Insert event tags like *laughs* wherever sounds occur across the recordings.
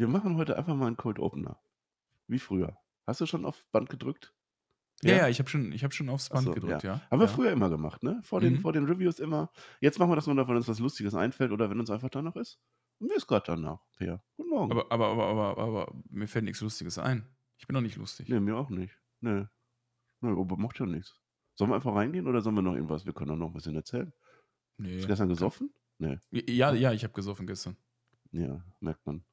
Wir machen heute einfach mal einen Cold Opener. Wie früher. Hast du schon auf Band gedrückt? Ja, ja, ja ich habe schon, hab schon aufs Band so, gedrückt, ja. ja. Haben wir früher immer gemacht, ne? Vor den, mhm. vor den Reviews immer. Jetzt machen wir das nur, wenn uns was Lustiges einfällt oder wenn uns einfach danach ist. Und mir ist gerade danach, Peer. Guten Morgen. Aber, aber, aber, aber, aber, mir fällt nichts Lustiges ein. Ich bin doch nicht lustig. Nee, mir auch nicht. Nee. Nee, aber macht ja nichts. Sollen wir einfach reingehen oder sollen wir noch irgendwas? Wir können doch noch ein bisschen erzählen. Nee. Hast du gestern gesoffen? Nee. Ja, ja, ich habe gesoffen gestern. Ja, merkt man.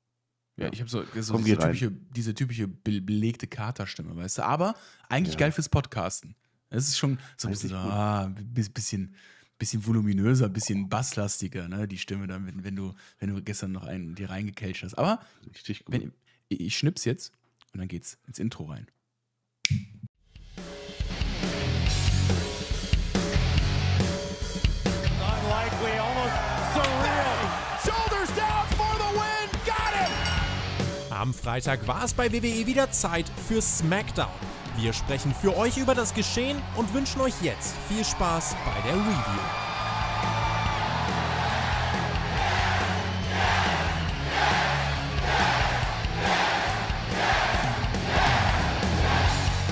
Ja, ich habe so, so diese, typische, diese, typische, belegte Katerstimme, weißt du. Aber eigentlich ja. geil fürs Podcasten. Es ist schon so ein bisschen, ah, bisschen, bisschen voluminöser, bisschen basslastiger, ne? Die Stimme dann, wenn, wenn, du, wenn du gestern noch einen dir reingecatcht hast. Aber Richtig gut. Wenn, ich schnips jetzt und dann geht's ins Intro rein. Am Freitag war es bei WWE wieder Zeit für SmackDown. Wir sprechen für euch über das Geschehen und wünschen euch jetzt viel Spaß bei der Review.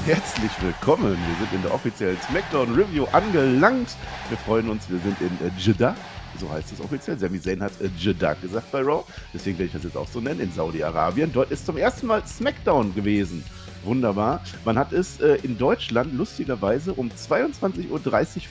Herzlich willkommen. Wir sind in der offiziellen SmackDown Review angelangt. Wir freuen uns, wir sind in äh, Jeddah so heißt es offiziell. Sami Zayn hat äh, Jeddah gesagt bei Raw, deswegen werde ich das jetzt auch so nennen, in Saudi-Arabien. Dort ist zum ersten Mal SmackDown gewesen. Wunderbar. Man hat es äh, in Deutschland lustigerweise um 22.30 Uhr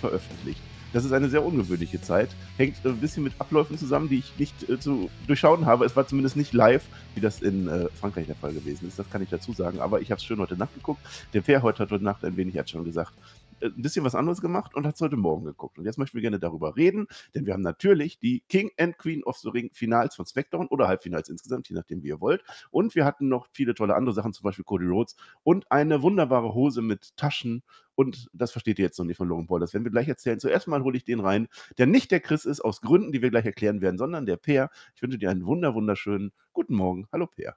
veröffentlicht. Das ist eine sehr ungewöhnliche Zeit. Hängt äh, ein bisschen mit Abläufen zusammen, die ich nicht äh, zu durchschauen habe. Es war zumindest nicht live, wie das in äh, Frankreich der Fall gewesen ist. Das kann ich dazu sagen. Aber ich habe es schön heute Nacht geguckt. Der Fair heute hat heute Nacht ein wenig, hat schon gesagt, äh, ein bisschen was anderes gemacht und hat es heute Morgen geguckt. Und jetzt möchten wir gerne darüber reden, denn wir haben natürlich die King and Queen of the Ring Finals von SmackDown oder Halbfinals insgesamt, je nachdem, wie ihr wollt. Und wir hatten noch viele tolle andere Sachen, zum Beispiel Cody Rhodes und eine wunderbare Hose mit Taschen. Und das versteht ihr jetzt noch nicht von Logan Paul. Das werden wir gleich erzählen. Zuerst mal hole ich den rein, der nicht der Chris ist, aus Gründen, die wir gleich erklären werden, sondern der Peer. Ich wünsche dir einen wunderschönen guten Morgen. Hallo, Peer.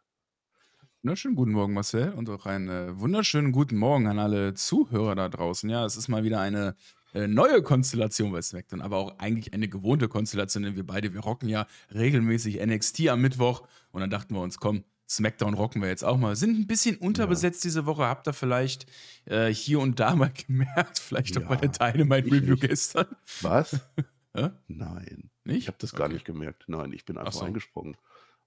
Wunderschönen guten Morgen, Marcel, und auch einen äh, wunderschönen guten Morgen an alle Zuhörer da draußen. Ja, es ist mal wieder eine äh, neue Konstellation bei SmackDown, aber auch eigentlich eine gewohnte Konstellation, denn wir beide, wir rocken ja regelmäßig NXT am Mittwoch und dann dachten wir uns, komm, SmackDown rocken wir jetzt auch mal. Sind ein bisschen unterbesetzt ja. diese Woche, habt ihr vielleicht äh, hier und da mal *laughs* gemerkt, vielleicht ja, auch bei der Dynamite Review nicht. gestern. Was? *laughs* Nein. Nicht? Ich habe das okay. gar nicht gemerkt. Nein, ich bin einfach so. eingesprungen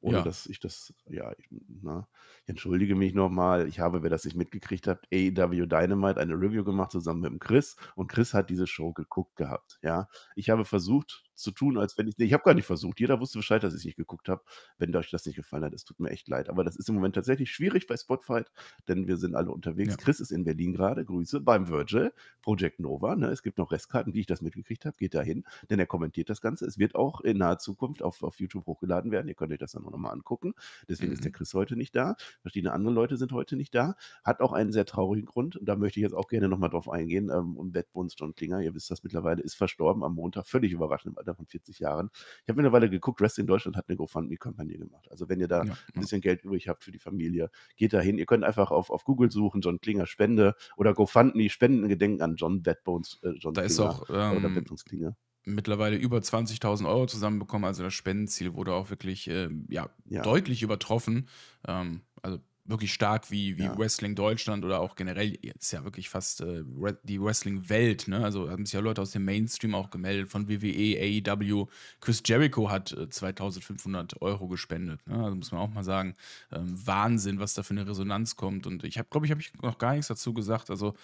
ohne ja. dass ich das, ja, ich, na, ich entschuldige mich nochmal, ich habe, wer das nicht mitgekriegt hat, AEW Dynamite eine Review gemacht zusammen mit dem Chris und Chris hat diese Show geguckt gehabt, ja. Ich habe versucht, zu tun, als wenn ich. Nee, ich habe gar nicht versucht. Jeder wusste Bescheid, dass ich es nicht geguckt habe. Wenn euch das nicht gefallen hat, es tut mir echt leid. Aber das ist im Moment tatsächlich schwierig bei Spotify, denn wir sind alle unterwegs. Ja. Chris ist in Berlin gerade. Grüße beim Virgil, Project Nova. Ne? Es gibt noch Restkarten, wie ich das mitgekriegt habe. Geht da hin, denn er kommentiert das Ganze. Es wird auch in naher Zukunft auf, auf YouTube hochgeladen werden. Ihr könnt euch das dann auch nochmal angucken. Deswegen mhm. ist der mhm. Chris heute nicht da. Verschiedene andere Leute sind heute nicht da. Hat auch einen sehr traurigen Grund. Und da möchte ich jetzt auch gerne nochmal drauf eingehen. Ähm, um Bettwunst und Klinger, ihr wisst das mittlerweile, ist verstorben am Montag. Völlig überraschend Alter von 40 Jahren. Ich habe mittlerweile geguckt, Wrestling Deutschland hat eine GoFundMe-Kampagne gemacht. Also wenn ihr da ja, ein bisschen ja. Geld übrig habt für die Familie, geht dahin. Ihr könnt einfach auf, auf Google suchen, John Klinger Spende oder GoFundMe Spenden Gedenken an John Bedbones. Äh, John da Klinger, ist auch ähm, oder Bedbones Klinger mittlerweile über 20.000 Euro zusammenbekommen. Also das Spendenziel wurde auch wirklich äh, ja, ja, deutlich übertroffen. Ähm, also wirklich stark wie, wie ja. Wrestling Deutschland oder auch generell ist ja wirklich fast äh, die Wrestling-Welt. Ne? Also haben sich ja Leute aus dem Mainstream auch gemeldet von WWE, AEW. Chris Jericho hat äh, 2500 Euro gespendet. Ne? Also muss man auch mal sagen, ähm, Wahnsinn, was da für eine Resonanz kommt. Und ich habe, glaube ich, habe ich noch gar nichts dazu gesagt. Also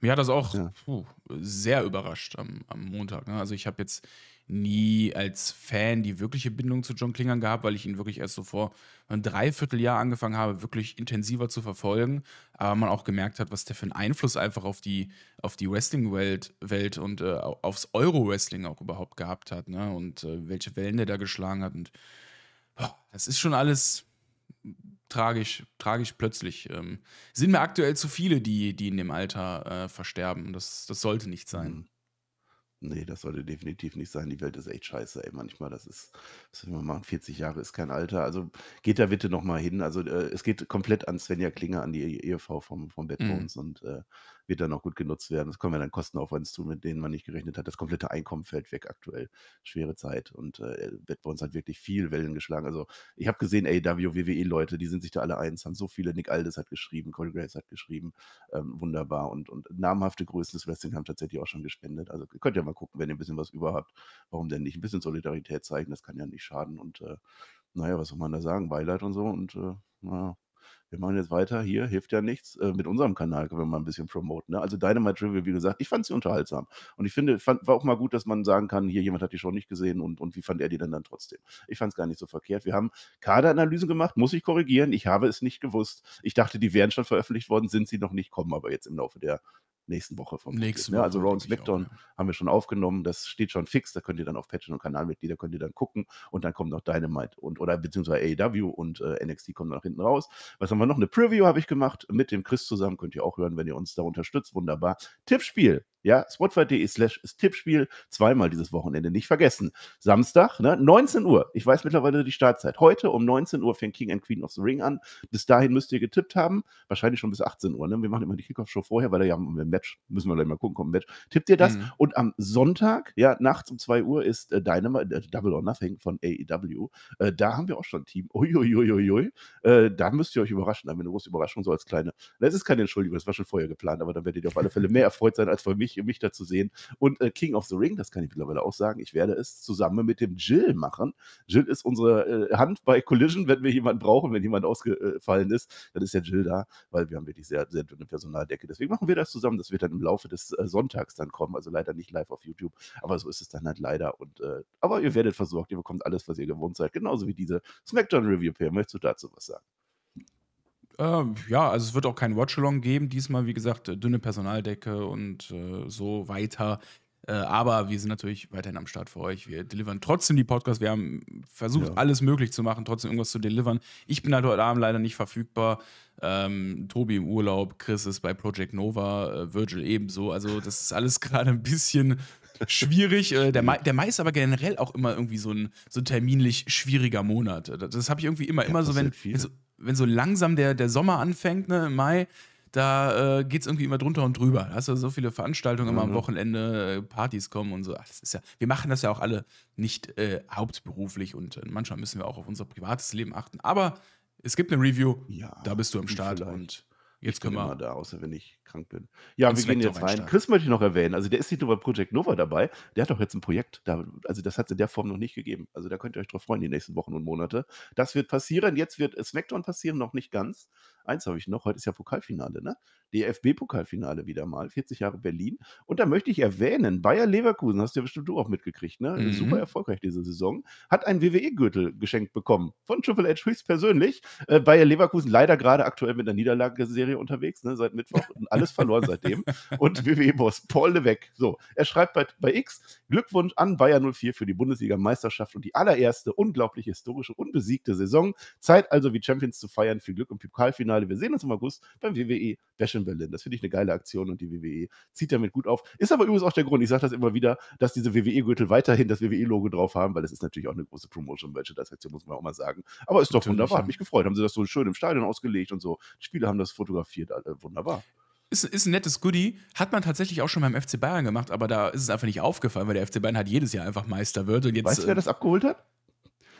mir hat das auch ja. puh, sehr überrascht am, am Montag. Ne? Also ich habe jetzt nie als Fan die wirkliche Bindung zu John Klingern gehabt, weil ich ihn wirklich erst so vor einem Dreivierteljahr angefangen habe, wirklich intensiver zu verfolgen. Aber man auch gemerkt hat, was der für einen Einfluss einfach auf die, auf die Wrestling-Welt Welt und äh, aufs Euro-Wrestling auch überhaupt gehabt hat. Ne? Und äh, welche Wellen der da geschlagen hat. Und oh, das ist schon alles tragisch, tragisch plötzlich. Ähm, sind mir aktuell zu viele, die, die in dem Alter äh, versterben. Das, das sollte nicht sein. Mhm nee, das sollte definitiv nicht sein. Die Welt ist echt scheiße, ey. Manchmal, das ist, was will man machen? 40 Jahre ist kein Alter. Also geht da bitte nochmal hin. Also äh, es geht komplett an Svenja Klinger, an die Ehefrau vom, vom Bad mhm. und äh, wird dann auch gut genutzt werden. Es kommen ja dann Kosten auf uns zu, mit denen man nicht gerechnet hat. Das komplette Einkommen fällt weg aktuell. Schwere Zeit und äh, wird bei uns halt wirklich viel Wellen geschlagen. Also ich habe gesehen, ey, WWE-Leute, die sind sich da alle eins, haben so viele. Nick Aldis hat geschrieben, Cody Grace hat geschrieben, ähm, wunderbar. Und, und namhafte Größen des Wrestling haben tatsächlich auch schon gespendet. Also ihr könnt ja mal gucken, wenn ihr ein bisschen was überhaupt, habt. Warum denn nicht? Ein bisschen Solidarität zeigen, das kann ja nicht schaden. Und äh, naja, was soll man da sagen? Beileid und so. Und äh, naja, wir machen jetzt weiter, hier hilft ja nichts. Äh, mit unserem Kanal können wir mal ein bisschen promoten. Ne? Also Dynamite Review, wie gesagt, ich fand sie unterhaltsam. Und ich finde, fand, war auch mal gut, dass man sagen kann, hier, jemand hat die schon nicht gesehen und, und wie fand er die denn dann trotzdem? Ich fand es gar nicht so verkehrt. Wir haben Kaderanalyse gemacht, muss ich korrigieren. Ich habe es nicht gewusst. Ich dachte, die wären schon veröffentlicht worden, sind sie noch nicht, kommen aber jetzt im Laufe der nächsten Woche vom nächsten ne? also Woche, ja, Also Rounds Victor ja. haben wir schon aufgenommen, das steht schon fix, da könnt ihr dann auf Patreon und Kanalmitglieder könnt ihr dann gucken und dann kommt noch Dynamite und oder beziehungsweise AEW und äh, NXT kommen nach hinten raus. Was haben wir noch? Eine Preview habe ich gemacht mit dem Chris zusammen, könnt ihr auch hören, wenn ihr uns da unterstützt, wunderbar. Tippspiel ja, spotify.de slash Tippspiel. Zweimal dieses Wochenende nicht vergessen. Samstag, ne, 19 Uhr. Ich weiß mittlerweile die Startzeit. Heute um 19 Uhr fängt King and Queen of the Ring an. Bis dahin müsst ihr getippt haben. Wahrscheinlich schon bis 18 Uhr. Ne? Wir machen immer die Kickoff-Show vorher, weil da ja ein Match, müssen wir gleich mal gucken, kommt ein Match. Tippt ihr das? Mhm. Und am Sonntag, ja, nachts um 2 Uhr ist äh, Dynamite, äh, Double or Nothing von AEW. Äh, da haben wir auch schon ein Team. Uiuiuiui. Äh, da müsst ihr euch überraschen. Da haben wir eine große Überraschung, so als kleine. Das ist keine Entschuldigung, das war schon vorher geplant, aber dann werdet ihr auf alle Fälle mehr erfreut sein als bei mich mich da zu sehen. Und äh, King of the Ring, das kann ich mittlerweile auch sagen, ich werde es zusammen mit dem Jill machen. Jill ist unsere äh, Hand bei Collision, wenn wir jemanden brauchen, wenn jemand ausgefallen ist, dann ist ja Jill da, weil wir haben wirklich sehr, sehr dünne Personaldecke. Deswegen machen wir das zusammen. Das wird dann im Laufe des äh, Sonntags dann kommen. Also leider nicht live auf YouTube, aber so ist es dann halt leider. Und äh, aber ihr werdet versorgt, ihr bekommt alles, was ihr gewohnt seid, genauso wie diese Smackdown Review. Pair. Möchtest du dazu was sagen? Ähm, ja, also es wird auch kein Watchalong geben. Diesmal, wie gesagt, dünne Personaldecke und äh, so weiter. Äh, aber wir sind natürlich weiterhin am Start für euch. Wir delivern trotzdem die Podcasts. Wir haben versucht, ja. alles möglich zu machen, trotzdem irgendwas zu delivern. Ich bin halt heute Abend leider nicht verfügbar. Ähm, Tobi im Urlaub, Chris ist bei Project Nova, äh, Virgil ebenso. Also, das ist alles *laughs* gerade ein bisschen schwierig. Äh, der, Mai, der Mai ist aber generell auch immer irgendwie so ein, so ein terminlich schwieriger Monat. Das, das habe ich irgendwie immer, ja, immer so, wenn, wenn so also wenn so langsam der, der Sommer anfängt, ne, im Mai, da äh, geht es irgendwie immer drunter und drüber. Da hast du so viele Veranstaltungen mhm. immer am mhm. Wochenende, äh, Partys kommen und so. Ach, das ist ja, wir machen das ja auch alle nicht äh, hauptberuflich und äh, manchmal müssen wir auch auf unser privates Leben achten. Aber es gibt eine Review, ja, da bist du im Start vielleicht. und jetzt ich können wir. da, außer wenn ich krank bin. Ja, Inspektor wir gehen jetzt rein. Chris möchte ich noch erwähnen. Also der ist nicht nur bei Project Nova dabei. Der hat doch jetzt ein Projekt. Da, also das hat es in der Form noch nicht gegeben. Also da könnt ihr euch drauf freuen die nächsten Wochen und Monate. Das wird passieren. Jetzt wird Smackdown passieren, noch nicht ganz. Eins habe ich noch. Heute ist ja Pokalfinale, ne? DFB-Pokalfinale wieder mal. 40 Jahre Berlin. Und da möchte ich erwähnen, Bayer Leverkusen, hast du ja bestimmt du auch mitgekriegt, ne? Mhm. Super erfolgreich diese Saison. Hat einen WWE-Gürtel geschenkt bekommen. Von Triple H höchstpersönlich. Äh, Bayer Leverkusen leider gerade aktuell mit einer Niederlagenserie unterwegs, ne? Seit Mittwoch. *laughs* alles verloren seitdem. Und *laughs* WWE-Boss Paul Levesque. So, er schreibt bei, bei X: Glückwunsch an Bayern 04 für die Bundesliga-Meisterschaft und die allererste unglaublich historische, unbesiegte Saison. Zeit also wie Champions zu feiern. Viel Glück im Pokalfinale. Wir sehen uns im August beim WWE Bash Berlin. Das finde ich eine geile Aktion und die WWE zieht damit gut auf. Ist aber übrigens auch der Grund, ich sage das immer wieder, dass diese WWE-Gürtel weiterhin das WWE-Logo drauf haben, weil das ist natürlich auch eine große Promotion, welche das Aktion, muss man auch mal sagen. Aber ist doch wunderbar, ja. hat mich gefreut. Haben sie das so schön im Stadion ausgelegt und so. Die Spieler haben das fotografiert, wunderbar. Ist, ist ein nettes Goodie. Hat man tatsächlich auch schon beim FC Bayern gemacht, aber da ist es einfach nicht aufgefallen, weil der FC Bayern halt jedes Jahr einfach Meister wird. Und jetzt, weißt du, wer äh, das abgeholt hat?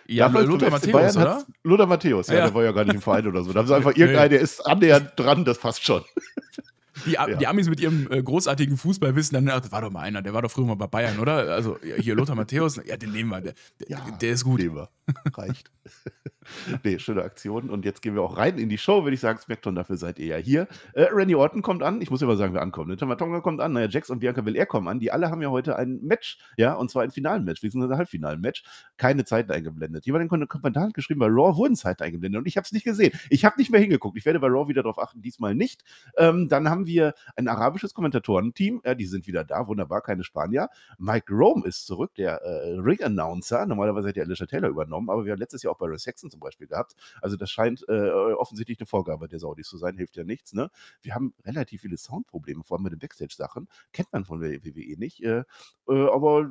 Ja, Damals Lothar Matthäus, oder? Lothar Matthäus, ja, ja, der war ja gar nicht im Verein oder so. Da haben *laughs* sie einfach irgendeinen, der ist annähernd dran, das passt schon. *laughs* Die, ja. die, Amis mit ihrem äh, großartigen Fußballwissen dann, das war doch mal einer, der war doch früher mal bei Bayern, oder? Also hier Lothar Matthäus, ja, den nehmen wir, der, ja, der ist gut. Nehmen wir. Reicht. *laughs* nee, schöne Aktion. Und jetzt gehen wir auch rein in die Show, würde ich sagen. Smackdown, dafür seid ihr ja hier. Äh, Randy Orton kommt an. Ich muss immer sagen, wir ankommen. Ne? Tamatonga kommt an. Naja, Jax und Bianca Belair kommen an. Die alle haben ja heute ein Match. Ja, und zwar ein Finalmatch, beziehungsweise ein Halbfinalmatch. Keine Zeiten eingeblendet. Jemand in den Kommentar hat geschrieben, bei Raw wurden Zeiten eingeblendet. Und ich habe es nicht gesehen. Ich habe nicht mehr hingeguckt. Ich werde bei Raw wieder darauf achten, diesmal nicht. Ähm, dann haben haben wir ein arabisches Kommentatorenteam. Ja, die sind wieder da, wunderbar, keine Spanier. Mike Rome ist zurück, der äh, Ring-Announcer. Normalerweise hat hätte Alicia Taylor übernommen, aber wir haben letztes Jahr auch bei Ray Saxon zum Beispiel gehabt. Also das scheint äh, offensichtlich eine Vorgabe der Saudis zu sein, hilft ja nichts. Ne? Wir haben relativ viele Soundprobleme, vor allem mit den Backstage-Sachen. Kennt man von WWE nicht. Äh, äh, aber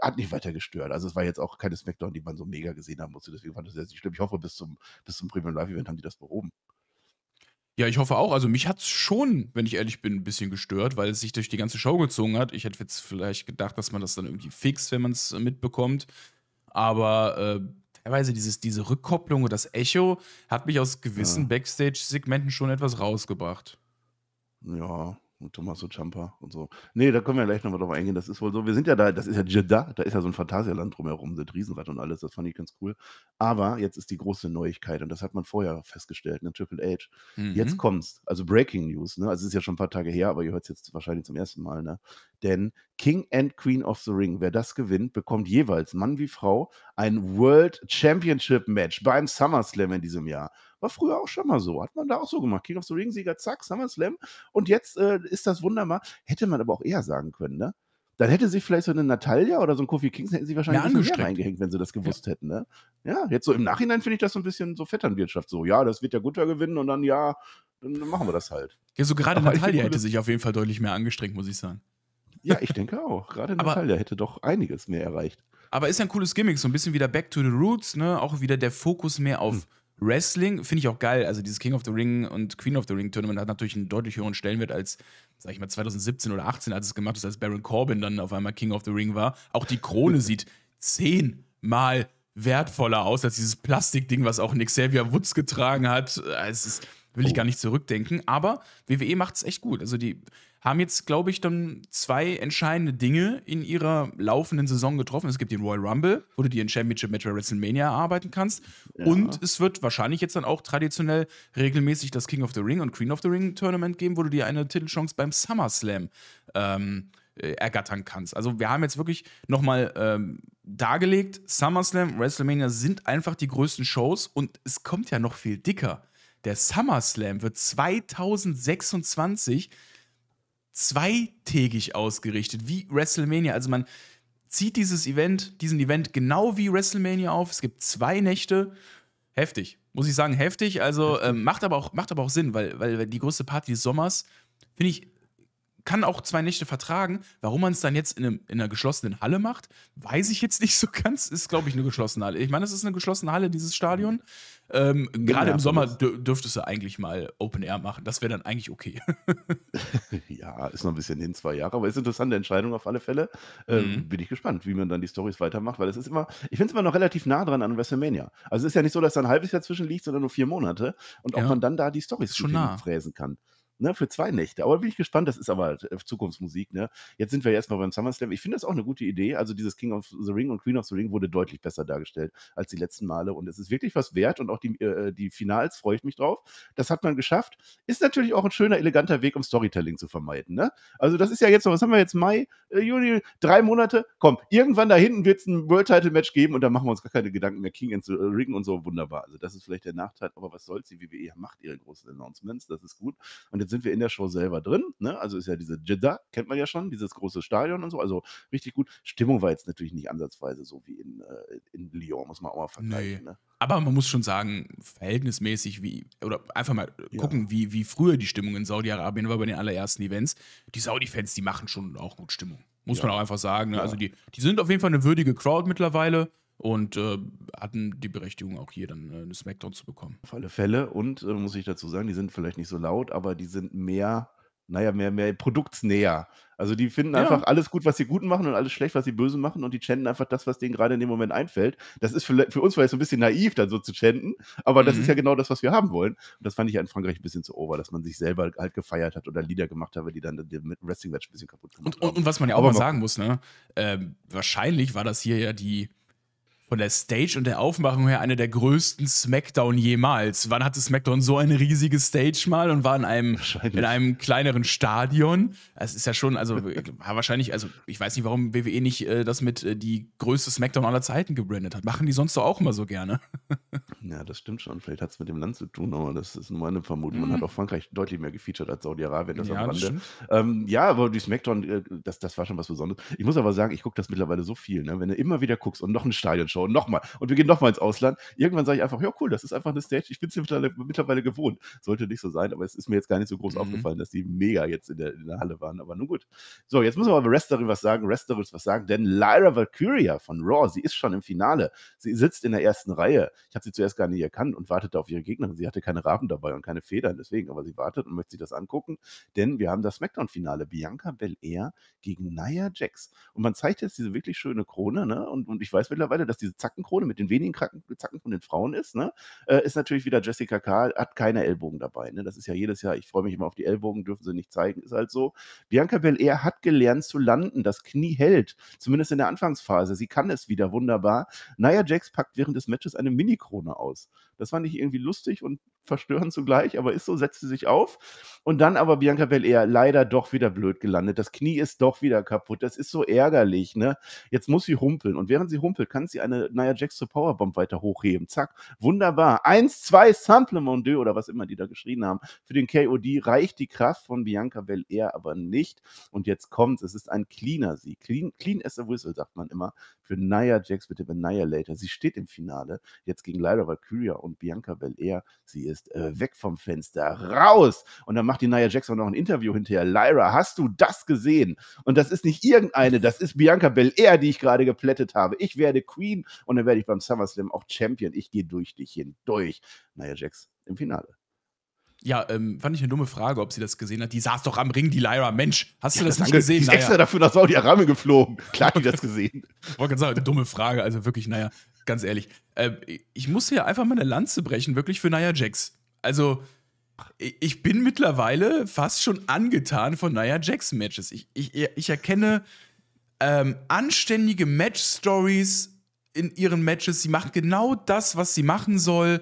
hat nicht weiter gestört. Also es war jetzt auch keine Smackdown, die man so mega gesehen haben musste. Deswegen fand das sehr, sehr schlimm. Ich hoffe, bis zum, bis zum Premium Live Event haben die das behoben. Ja, ich hoffe auch. Also mich hat es schon, wenn ich ehrlich bin, ein bisschen gestört, weil es sich durch die ganze Show gezogen hat. Ich hätte jetzt vielleicht gedacht, dass man das dann irgendwie fixt, wenn man es mitbekommt. Aber äh, teilweise dieses, diese Rückkopplung und das Echo hat mich aus gewissen ja. Backstage-Segmenten schon etwas rausgebracht. Ja, und Tommaso Ciampa und so. Nee, da können wir gleich nochmal drauf eingehen. Das ist wohl so. Wir sind ja da, das ist ja Jeddah, da ist ja so ein Phantasialand drumherum, das Riesenrad und alles. Das fand ich ganz cool. Aber jetzt ist die große Neuigkeit und das hat man vorher festgestellt, ne? Triple H. Mhm. Jetzt kommt's. Also Breaking News, ne? Also es ist ja schon ein paar Tage her, aber ihr hört es jetzt wahrscheinlich zum ersten Mal, ne? Denn King and Queen of the Ring, wer das gewinnt, bekommt jeweils, Mann wie Frau, ein World Championship Match beim SummerSlam in diesem Jahr. War früher auch schon mal so. Hat man da auch so gemacht. King of the Ring, Sieger, zack, SummerSlam. Und jetzt äh, ist das wunderbar. Hätte man aber auch eher sagen können, ne? Dann hätte sich vielleicht so eine Natalia oder so ein Kofi Kingston hätten sie wahrscheinlich ja, mehr reingehängt, wenn sie das gewusst ja. hätten. Ne? Ja, jetzt so im Nachhinein finde ich das so ein bisschen so Vetternwirtschaft. So, ja, das wird ja guter gewinnen und dann ja, dann machen wir das halt. Ja, so gerade *laughs* aber Natalia hätte sich auf jeden Fall deutlich mehr angestrengt, muss ich sagen. Ja, ich denke auch. Gerade aber, Natalia hätte doch einiges mehr erreicht. Aber ist ja ein cooles Gimmick, so ein bisschen wieder Back to the Roots, ne? Auch wieder der Fokus mehr auf. Hm Wrestling finde ich auch geil. Also dieses King of the Ring und Queen of the Ring Tournament hat natürlich einen deutlich höheren Stellenwert als, sag ich mal, 2017 oder 18, als es gemacht ist, als Baron Corbin dann auf einmal King of the Ring war. Auch die Krone *laughs* sieht zehnmal wertvoller aus als dieses Plastikding, was auch Nick Xavier Woods getragen hat. Es ist, will oh. ich gar nicht zurückdenken. Aber WWE macht es echt gut. Also die haben jetzt, glaube ich, dann zwei entscheidende Dinge in ihrer laufenden Saison getroffen. Es gibt den Royal Rumble, wo du dir ein Championship Match bei WrestleMania erarbeiten kannst. Ja. Und es wird wahrscheinlich jetzt dann auch traditionell regelmäßig das King of the Ring und Queen of the Ring Tournament geben, wo du dir eine Titelchance beim SummerSlam ähm, äh, ergattern kannst. Also wir haben jetzt wirklich nochmal ähm, dargelegt, SummerSlam, WrestleMania sind einfach die größten Shows und es kommt ja noch viel dicker. Der SummerSlam wird 2026 zweitägig ausgerichtet, wie WrestleMania. Also man zieht dieses Event, diesen Event genau wie WrestleMania auf. Es gibt zwei Nächte. Heftig, muss ich sagen, heftig. Also ähm, macht, aber auch, macht aber auch Sinn, weil, weil die größte Party des Sommers, finde ich, kann auch zwei Nächte vertragen. Warum man es dann jetzt in, einem, in, einer geschlossenen Halle macht, weiß ich jetzt nicht so ganz. Ist, glaube ich, eine geschlossene Halle. Ich meine, es ist eine geschlossene Halle, dieses Stadion. Ähm, Gerade im Sommer dürftest du eigentlich mal Open Air machen. Das wäre dann eigentlich okay. *laughs* ja, ist noch ein bisschen hin, zwei Jahre, aber ist eine interessante Entscheidung auf alle Fälle. Ähm, mhm. Bin ich gespannt, wie man dann die Stories weitermacht, weil es ist immer, ich finde es immer noch relativ nah dran an WrestleMania. Also es ist ja nicht so, dass da ein halbes Jahr zwischen liegt, sondern nur vier Monate und ja. ob man dann da die Stories schon nah. fräsen kann. Ne, für zwei Nächte. Aber bin ich gespannt, das ist aber halt, äh, Zukunftsmusik. Ne? Jetzt sind wir erstmal beim SummerSlam. Ich finde das auch eine gute Idee. Also dieses King of the Ring und Queen of the Ring wurde deutlich besser dargestellt als die letzten Male. Und es ist wirklich was wert. Und auch die, äh, die Finals freue ich mich drauf. Das hat man geschafft. Ist natürlich auch ein schöner, eleganter Weg, um Storytelling zu vermeiden. Ne? Also das ist ja jetzt noch, was haben wir jetzt? Mai, äh, Juni, drei Monate. Komm, irgendwann da hinten wird es ein World Title Match geben und dann machen wir uns gar keine Gedanken mehr. King of the äh, Ring und so, wunderbar. Also das ist vielleicht der Nachteil. Aber was soll's, die WWE macht ihre großen Announcements. Das ist gut. Und jetzt jetzt sind wir in der Show selber drin. Ne? Also ist ja diese Jeddah, kennt man ja schon, dieses große Stadion und so. Also richtig gut. Stimmung war jetzt natürlich nicht ansatzweise so wie in, äh, in Lyon, muss man auch mal vergleichen. Nee. Ne? Aber man muss schon sagen, verhältnismäßig wie, oder einfach mal gucken, ja. wie, wie früher die Stimmung in Saudi-Arabien war bei den allerersten Events. Die Saudi-Fans, die machen schon auch gut Stimmung. Muss ja. man auch einfach sagen. Ne? Also ja. Also die, die sind auf jeden Fall eine würdige Crowd mittlerweile und äh, hatten die Berechtigung, auch hier dann äh, eine Smackdown zu bekommen. Auf alle Fälle. Und äh, muss ich dazu sagen, die sind vielleicht nicht so laut, aber die sind mehr, naja, mehr, mehr produktsnäher. Also die finden ja. einfach alles gut, was sie gut machen und alles schlecht, was sie böse machen und die chanten einfach das, was denen gerade in dem Moment einfällt. Das ist für, für uns vielleicht so ein bisschen naiv, dann so zu chanten, aber das mhm. ist ja genau das, was wir haben wollen. Und das fand ich ja in Frankreich ein bisschen zu over, dass man sich selber halt gefeiert hat oder Lieder gemacht hat, die dann den Wrestling-Match ein bisschen kaputt gemacht und, haben. Und, und was man ja auch aber mal sagen muss, ne? Ähm, wahrscheinlich war das hier ja die von der Stage und der Aufmachung her eine der größten Smackdown jemals. Wann hatte Smackdown so eine riesige Stage mal und war in einem, in einem kleineren Stadion? Es ist ja schon, also wahrscheinlich, also ich weiß nicht, warum WWE nicht äh, das mit äh, die größte Smackdown aller Zeiten gebrandet hat. Machen die sonst doch auch immer so gerne. *laughs* ja, das stimmt schon. Vielleicht hat es mit dem Land zu tun, aber das ist nur meine Vermutung. Man mhm. hat auch Frankreich deutlich mehr gefeatured als Saudi-Arabien. Das ja, am Rande. Ähm, ja, aber die Smackdown, äh, das, das war schon was Besonderes. Ich muss aber sagen, ich gucke das mittlerweile so viel. Ne? Wenn du immer wieder guckst und noch ein Stadion schon anschauen, nochmal. Und wir gehen nochmal ins Ausland. Irgendwann sage ich einfach, ja cool, das ist einfach eine Stage, ich bin es mittlerweile, mittlerweile, gewohnt. Sollte nicht so sein, aber es ist mir jetzt gar nicht so groß mhm. aufgefallen, dass die mega jetzt in der, in der, Halle waren. Aber nun gut. So, jetzt müssen wir aber Wrestlerin was sagen, Wrestlerin was sagen, denn Lyra Valkyria von Raw, sie ist schon im Finale. Sie sitzt in der ersten Reihe. Ich habe sie zuerst gar nicht erkannt und wartete auf ihre Gegnerin. Sie hatte keine Raben dabei und keine Federn, deswegen, aber sie wartet und möchte sich das angucken, denn wir haben das Smackdown-Finale. Bianca Belair gegen Nia Jax. Und man zeigt jetzt diese wirklich schöne Krone, ne? Und, und ich weiß mittlerweile, dass die diese Zackenkrone mit den wenigen Zacken von den Frauen ist, ne? Äh, ist natürlich wieder Jessica Kahl, hat keine Ellbogen dabei. Ne? Das ist ja jedes Jahr, ich freue mich immer auf die Ellbogen, dürfen sie nicht zeigen, ist halt so. Bianca Belair hat gelernt zu landen, das Knie hält, zumindest in der Anfangsphase. Sie kann es wieder wunderbar. Naya Jax packt während des Matches eine Mini-Krone aus. Das fand ich irgendwie lustig und verstören zugleich, aber ist so, setzt sie sich auf. Und dann aber Bianca Belair leider doch wieder blöd gelandet. Das Knie ist doch wieder kaputt. Das ist so ärgerlich, ne? Jetzt muss sie humpeln. Und während sie humpelt, kann sie eine Nia Jax zur Powerbomb weiter hochheben. Zack. Wunderbar. Eins, zwei, Sample Mon Dieu oder was immer die da geschrien haben. Für den KOD reicht die Kraft von Bianca Belair aber nicht. Und jetzt kommt's. Es ist ein cleaner Sieg. Clean, clean as a whistle, sagt man immer. Für Nia Jax wird dem Annihilator. Sie steht im Finale. Jetzt gegen leider Valkyria und Bianca Belair. Sie ist ist äh, weg vom Fenster, raus. Und dann macht die Nia Jackson noch ein Interview hinterher. Lyra, hast du das gesehen? Und das ist nicht irgendeine, das ist Bianca Belair, die ich gerade geplättet habe. Ich werde Queen und dann werde ich beim SummerSlam auch Champion. Ich gehe durch dich hindurch. Nia Jax im Finale. Ja, ähm, fand ich eine dumme Frage, ob sie das gesehen hat. Die saß doch am Ring, die Lyra. Mensch, hast ja, du das, das nicht danke. gesehen? Die ist naja. extra dafür nach Saudi-Arabien geflogen. Klar hat die das gesehen. *laughs* Wollte gerade sagen, dumme Frage. Also wirklich, naja, ganz ehrlich. Äh, ich muss hier einfach mal eine Lanze brechen, wirklich für Naya Jax. Also, ich bin mittlerweile fast schon angetan von Naya Jax-Matches. Ich, ich, ich erkenne ähm, anständige Match-Stories in ihren Matches. Sie macht genau das, was sie machen soll.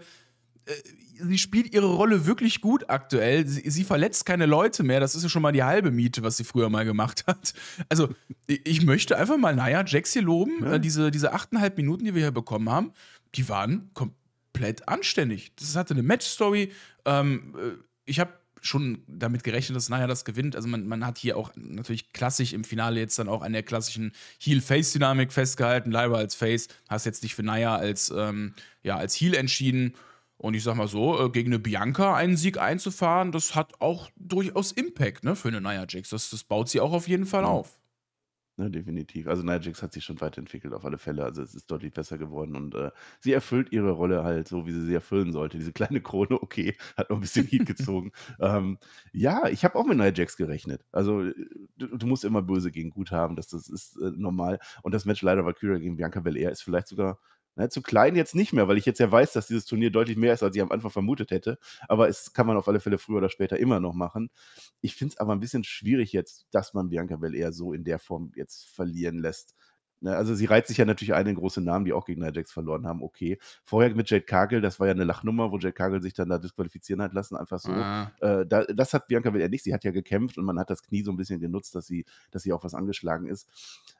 Äh, sie spielt ihre Rolle wirklich gut aktuell. Sie, sie, verletzt keine Leute mehr. Das ist ja schon mal die halbe Miete, was sie früher mal gemacht *laughs* hat. Also, ich möchte einfach mal Naya Jax hier loben. Ja. Äh, diese, diese 8,5 Minuten, die wir hier bekommen haben, die waren komplett anständig. Das hatte eine Match-Story. Ähm, äh, ich habe schon damit gerechnet, dass Naya das gewinnt. Also man, man hat hier auch natürlich klassisch im Finale jetzt dann auch an der klassischen Heel-Face-Dynamik festgehalten. Leiber als Face, hast jetzt nicht für Naya als, ähm, ja, als Heel entschieden. Und ich sag mal so, äh, gegen eine Bianca einen Sieg einzufahren, das hat auch durchaus Impact, ne, für eine Nia Jax. Das, das baut sie auch auf jeden Fall ja. auf. Ja, ne, definitiv. Also Nia Jax hat sich schon weiterentwickelt auf alle Fälle. Also es ist deutlich besser geworden und äh, sie erfüllt ihre Rolle halt so, wie sie sie erfüllen sollte. Diese kleine Krone, *laughs* okay, hat noch ein bisschen Heat gezogen. *laughs* Ähm, ja, ich habe auch mit Nia Jax gerechnet. Also äh, du, du, musst immer böse gegen gut haben, das, das ist äh, normal. Und das Match leider Valkyria gegen Bianca Belair ist vielleicht sogar Ne, zu klein jetzt nicht mehr, weil ich jetzt ja weiß, dass dieses Turnier deutlich mehr ist, als ich am Anfang vermutet hätte. Aber es kann man auf alle Fälle früher oder später immer noch machen. Ich finde es aber ein bisschen schwierig jetzt, dass man Bianca Belair so in der Form jetzt verlieren lässt. Ne, also sie reiht sich ja natürlich ein in große Namen, die auch gegen Jax verloren haben, okay. Vorher mit Jade Kagel, das war ja eine Lachnummer, wo Jade Kagel sich dann da disqualifizieren hat lassen, einfach so. Ah. Äh, da, das hat Bianca Belair nicht, sie hat ja gekämpft und man hat das Knie so ein bisschen genutzt, dass sie, dass sie auch was angeschlagen ist.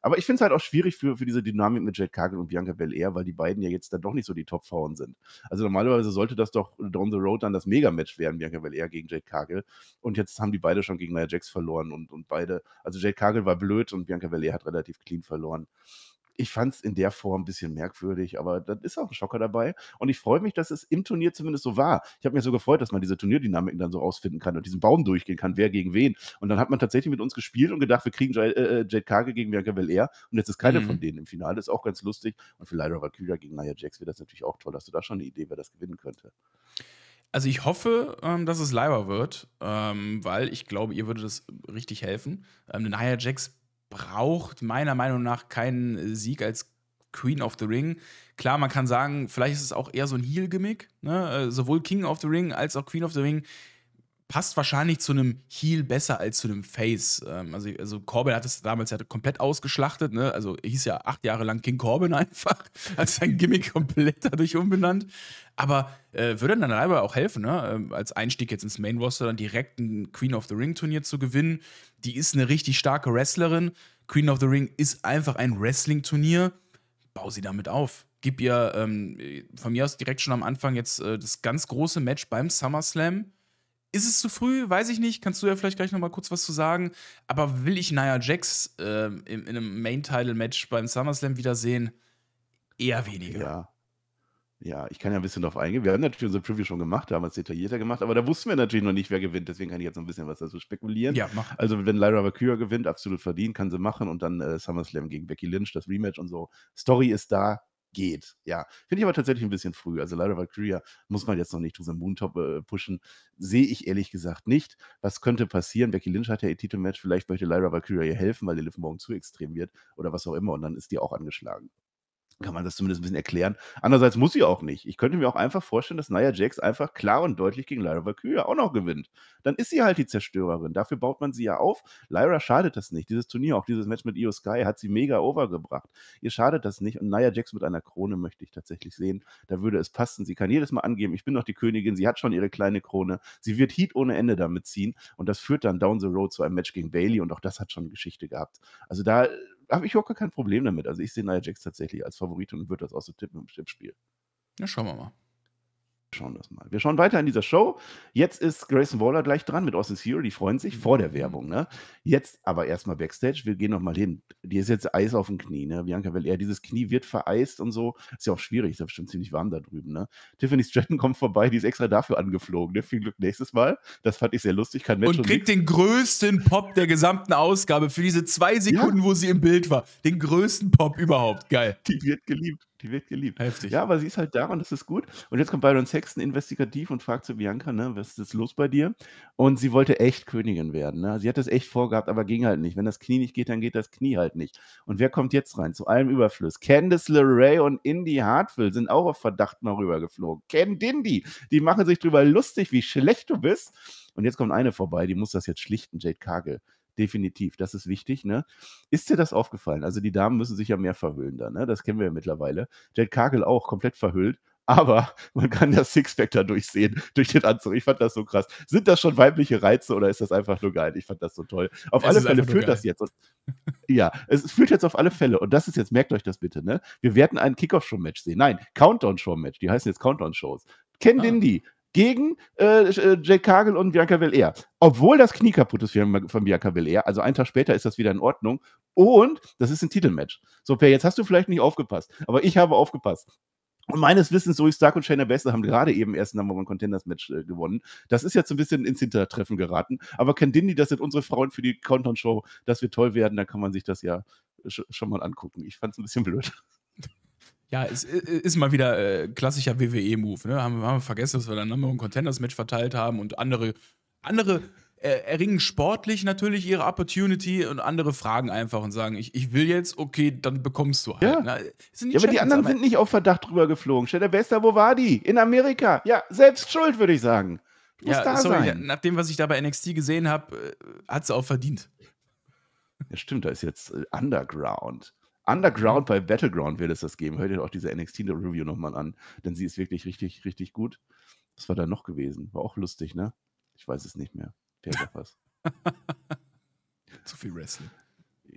Aber ich finde es halt auch schwierig für, für diese Dynamik mit Jade Kagel und Bianca Belair, weil die beiden ja jetzt dann doch nicht so die Top-Frauen sind. Also normalerweise sollte das doch Down the Road dann das Mega-Match werden, Bianca Belair gegen Jade Kagel. Und jetzt haben die beide schon gegen Nia Jax verloren und, und beide, also Jade Kagel war blöd und Bianca Belair hat relativ clean verloren ich fand es in der Form ein bisschen merkwürdig, aber da ist auch ein Schocker dabei. Und ich freue mich, dass es im Turnier zumindest so war. Ich habe mir so gefreut, dass man diese Turnierdynamiken dann so rausfinden kann und diesen Baum durchgehen kann, wer gegen wen. Und dann hat man tatsächlich mit uns gespielt und gedacht, wir kriegen Jade, äh, äh, Jade Kage gegen Bianca Belair. Und jetzt ist keiner mhm. von denen im Finale. Ist auch ganz lustig. Und für Lyra Valkyria gegen Naya Jax wäre das natürlich auch toll. Hast du da schon eine Idee, wer das gewinnen könnte? Also ich hoffe, ähm, dass es Leiber wird, ähm, weil ich glaube, ihr würde das richtig helfen. Ähm, Nia Jax braucht meiner Meinung nach keinen Sieg als Queen of the Ring. Klar, man kann sagen, vielleicht ist es auch eher so ein Heel-Gimmick. Ne? Äh, sowohl King of the Ring als auch Queen of the Ring passt wahrscheinlich zu einem Heel besser als zu einem Face. Ähm, also, also Corbin hat es damals ja komplett ausgeschlachtet, ne? Also hieß ja acht Jahre lang King Corbin *laughs* einfach, hat sein Gimmick komplett dadurch umbenannt. Aber äh, würde dann leider auch helfen, ne? Ähm, als Einstieg jetzt ins Main Roster dann direkt ein Queen of the Ring Turnier zu gewinnen. Die ist eine richtig starke Wrestlerin. Queen of the Ring ist einfach ein Wrestling Turnier. Bau sie damit auf. Gib ihr ähm, von mir aus direkt schon am Anfang jetzt äh, das ganz große Match beim SummerSlam ist es zu früh? Weiß ich nicht. Kannst du ja vielleicht gleich noch mal kurz was zu sagen. Aber will ich Nia Jax äh, in, in, einem Main-Title-Match beim SummerSlam wiedersehen? Eher weniger. Ja. Ja, ich kann ja ein bisschen darauf eingehen. Wir haben natürlich unsere Preview schon gemacht, damals detaillierter gemacht, aber da wussten wir natürlich noch nicht, wer gewinnt. Deswegen kann ich jetzt noch ein bisschen was dazu spekulieren. Ja, mach. Also, wenn Lyra Valkyria gewinnt, absolut verdient, kann sie machen und dann äh, SummerSlam gegen Becky Lynch, das Rematch und so. Story ist da, geht. Ja, finde ich aber tatsächlich ein bisschen früh. Also Lyra Valkyria muss man jetzt noch nicht diesen Moontop äh, pushen. Sehe ich ehrlich gesagt nicht. Was könnte passieren? Becky Lynch hat ja ihr Titelmatch. Vielleicht möchte Lyra Valkyria ihr helfen, weil ihr Liv morgen zu extrem wird oder was auch immer. Und dann ist die auch angeschlagen kann man das zumindest ein bisschen erklären. Andererseits muss sie auch nicht. Ich könnte mir auch einfach vorstellen, dass Nia Jax einfach klar und deutlich gegen Lyra Valkyria auch noch gewinnt. Dann ist sie halt die Zerstörerin. Dafür baut man sie ja auf. Lyra schadet das nicht. Dieses Turnier, auch dieses Match mit Io Sky, hat sie mega overgebracht. Ihr schadet das nicht. Und Nia Jax mit einer Krone möchte ich tatsächlich sehen. Da würde es passen. Sie kann jedes Mal angeben, ich bin noch die Königin. Sie hat schon ihre kleine Krone. Sie wird Heat ohne Ende damit ziehen. Und das führt dann down the road zu einem Match gegen Bailey. Und auch das hat schon Geschichte gehabt. Also da habe ich überhaupt gar kein Problem damit. Also ich sehe Nia Jax tatsächlich als Favorit und würde das auch so tippen im Tippspiel. Ja, schauen wir mal schauen das mal. Wir schauen weiter in dieser Show. Jetzt ist Grayson Waller gleich dran mit Austin Theory. Die freuen sich vor der mhm. Werbung. Ne? Jetzt aber erstmal Backstage. Wir gehen nochmal hin. Die ist jetzt Eis auf dem Knie. Ne? Bianca Belair, dieses Knie wird vereist und so. Ist ja auch schwierig. Ist ja bestimmt ziemlich warm da drüben. Ne? Tiffany Stratton kommt vorbei. Die ist extra dafür angeflogen. Ne? Viel Glück nächstes Mal. Das fand ich sehr lustig. Kein Match und kriegt den größten Pop der gesamten Ausgabe für diese zwei Sekunden, ja. wo sie im Bild war. Den größten Pop überhaupt. Geil. Die wird geliebt. Die wird geliebt. Heftig. Ja, aber sie ist halt da und das ist gut. Und jetzt kommt Byron Sexton investigativ und fragt zu Bianca, ne, was ist los bei dir? Und sie wollte echt Königin werden. Ne? Sie hat das echt vorgehabt, aber ging halt nicht. Wenn das Knie nicht geht, dann geht das Knie halt nicht. Und wer kommt jetzt rein? Zu allem Überfluss. Candice LeRae und Indy Hartwell sind auch auf Verdacht mal rübergeflogen. Ken Dindy, die machen sich drüber lustig, wie schlecht du bist. Und jetzt kommt eine vorbei, die muss das jetzt schlichten, Jade Kagel definitiv. Das ist wichtig. Ne? Ist dir das aufgefallen? Also die Damen müssen sich ja mehr verhüllen da. Ne? Das kennen wir ja mittlerweile. Jed Kagel auch komplett verhüllt. *laughs* Aber man kann das Sixpack dadurch sehen, durch den Anzug. Ich fand das so krass. Sind das schon weibliche Reize oder ist das einfach nur geil? Ich fand das so toll. Auf es alle Fälle führt das jetzt. Und, ja, es führt jetzt auf alle Fälle. Und das ist jetzt, merkt euch das bitte, ne? Wir werden ein Kickoff-Show-Match sehen. Nein, Countdown-Show-Match. Die heißen jetzt Countdown-Shows. Ken ah. Dindy gegen äh, äh Jade Cargill und Bianca Belair. Obwohl das Knie kaputt ist von Bianca Belair. Also einen Tag später ist das wieder in Ordnung. Und das ist ein Titelmatch. So, Per, jetzt hast du vielleicht nicht aufgepasst, aber ich habe aufgepasst. Und meines Wissens, Zoe Stark und Shayna Baszler haben gerade eben erst ein Number One Contenders Match äh, gewonnen. Das ist jetzt ein bisschen ins Hintertreffen geraten. Aber Ken Dindy, das sind unsere Frauen für die Countdown Show. dass wir toll werden. Da kann man sich das ja sch schon mal angucken. Ich fand es ein bisschen blöd. Ja, es ist mal wieder äh, klassischer WWE-Move. Ne? Haben, haben wir vergessen, dass wir dann Number ein Contenders-Match verteilt haben und andere, andere äh, erringen sportlich natürlich ihre Opportunity und andere fragen einfach und sagen, ich, ich will jetzt, okay, dann bekommst du halt. Ja, Na, ne? ja aber die anderen aber sind nicht auf Verdacht drüber geflogen. Stell dir besser, wo war die? In Amerika. Ja, selbst schuld, würde ich sagen. Du ja, da sorry, sein. nach dem, was ich da bei NXT gesehen habe, äh, hat sie auch verdient. Ja, stimmt, da ist jetzt äh, Underground. Underground bei Battleground wird es das geben. Hört ihr auch diese NXT-Review nochmal an, denn sie ist wirklich richtig, richtig gut. Was war da noch gewesen? War auch lustig, ne? Ich weiß es nicht mehr. Fehlt doch was. *laughs* Zu viel Wrestling.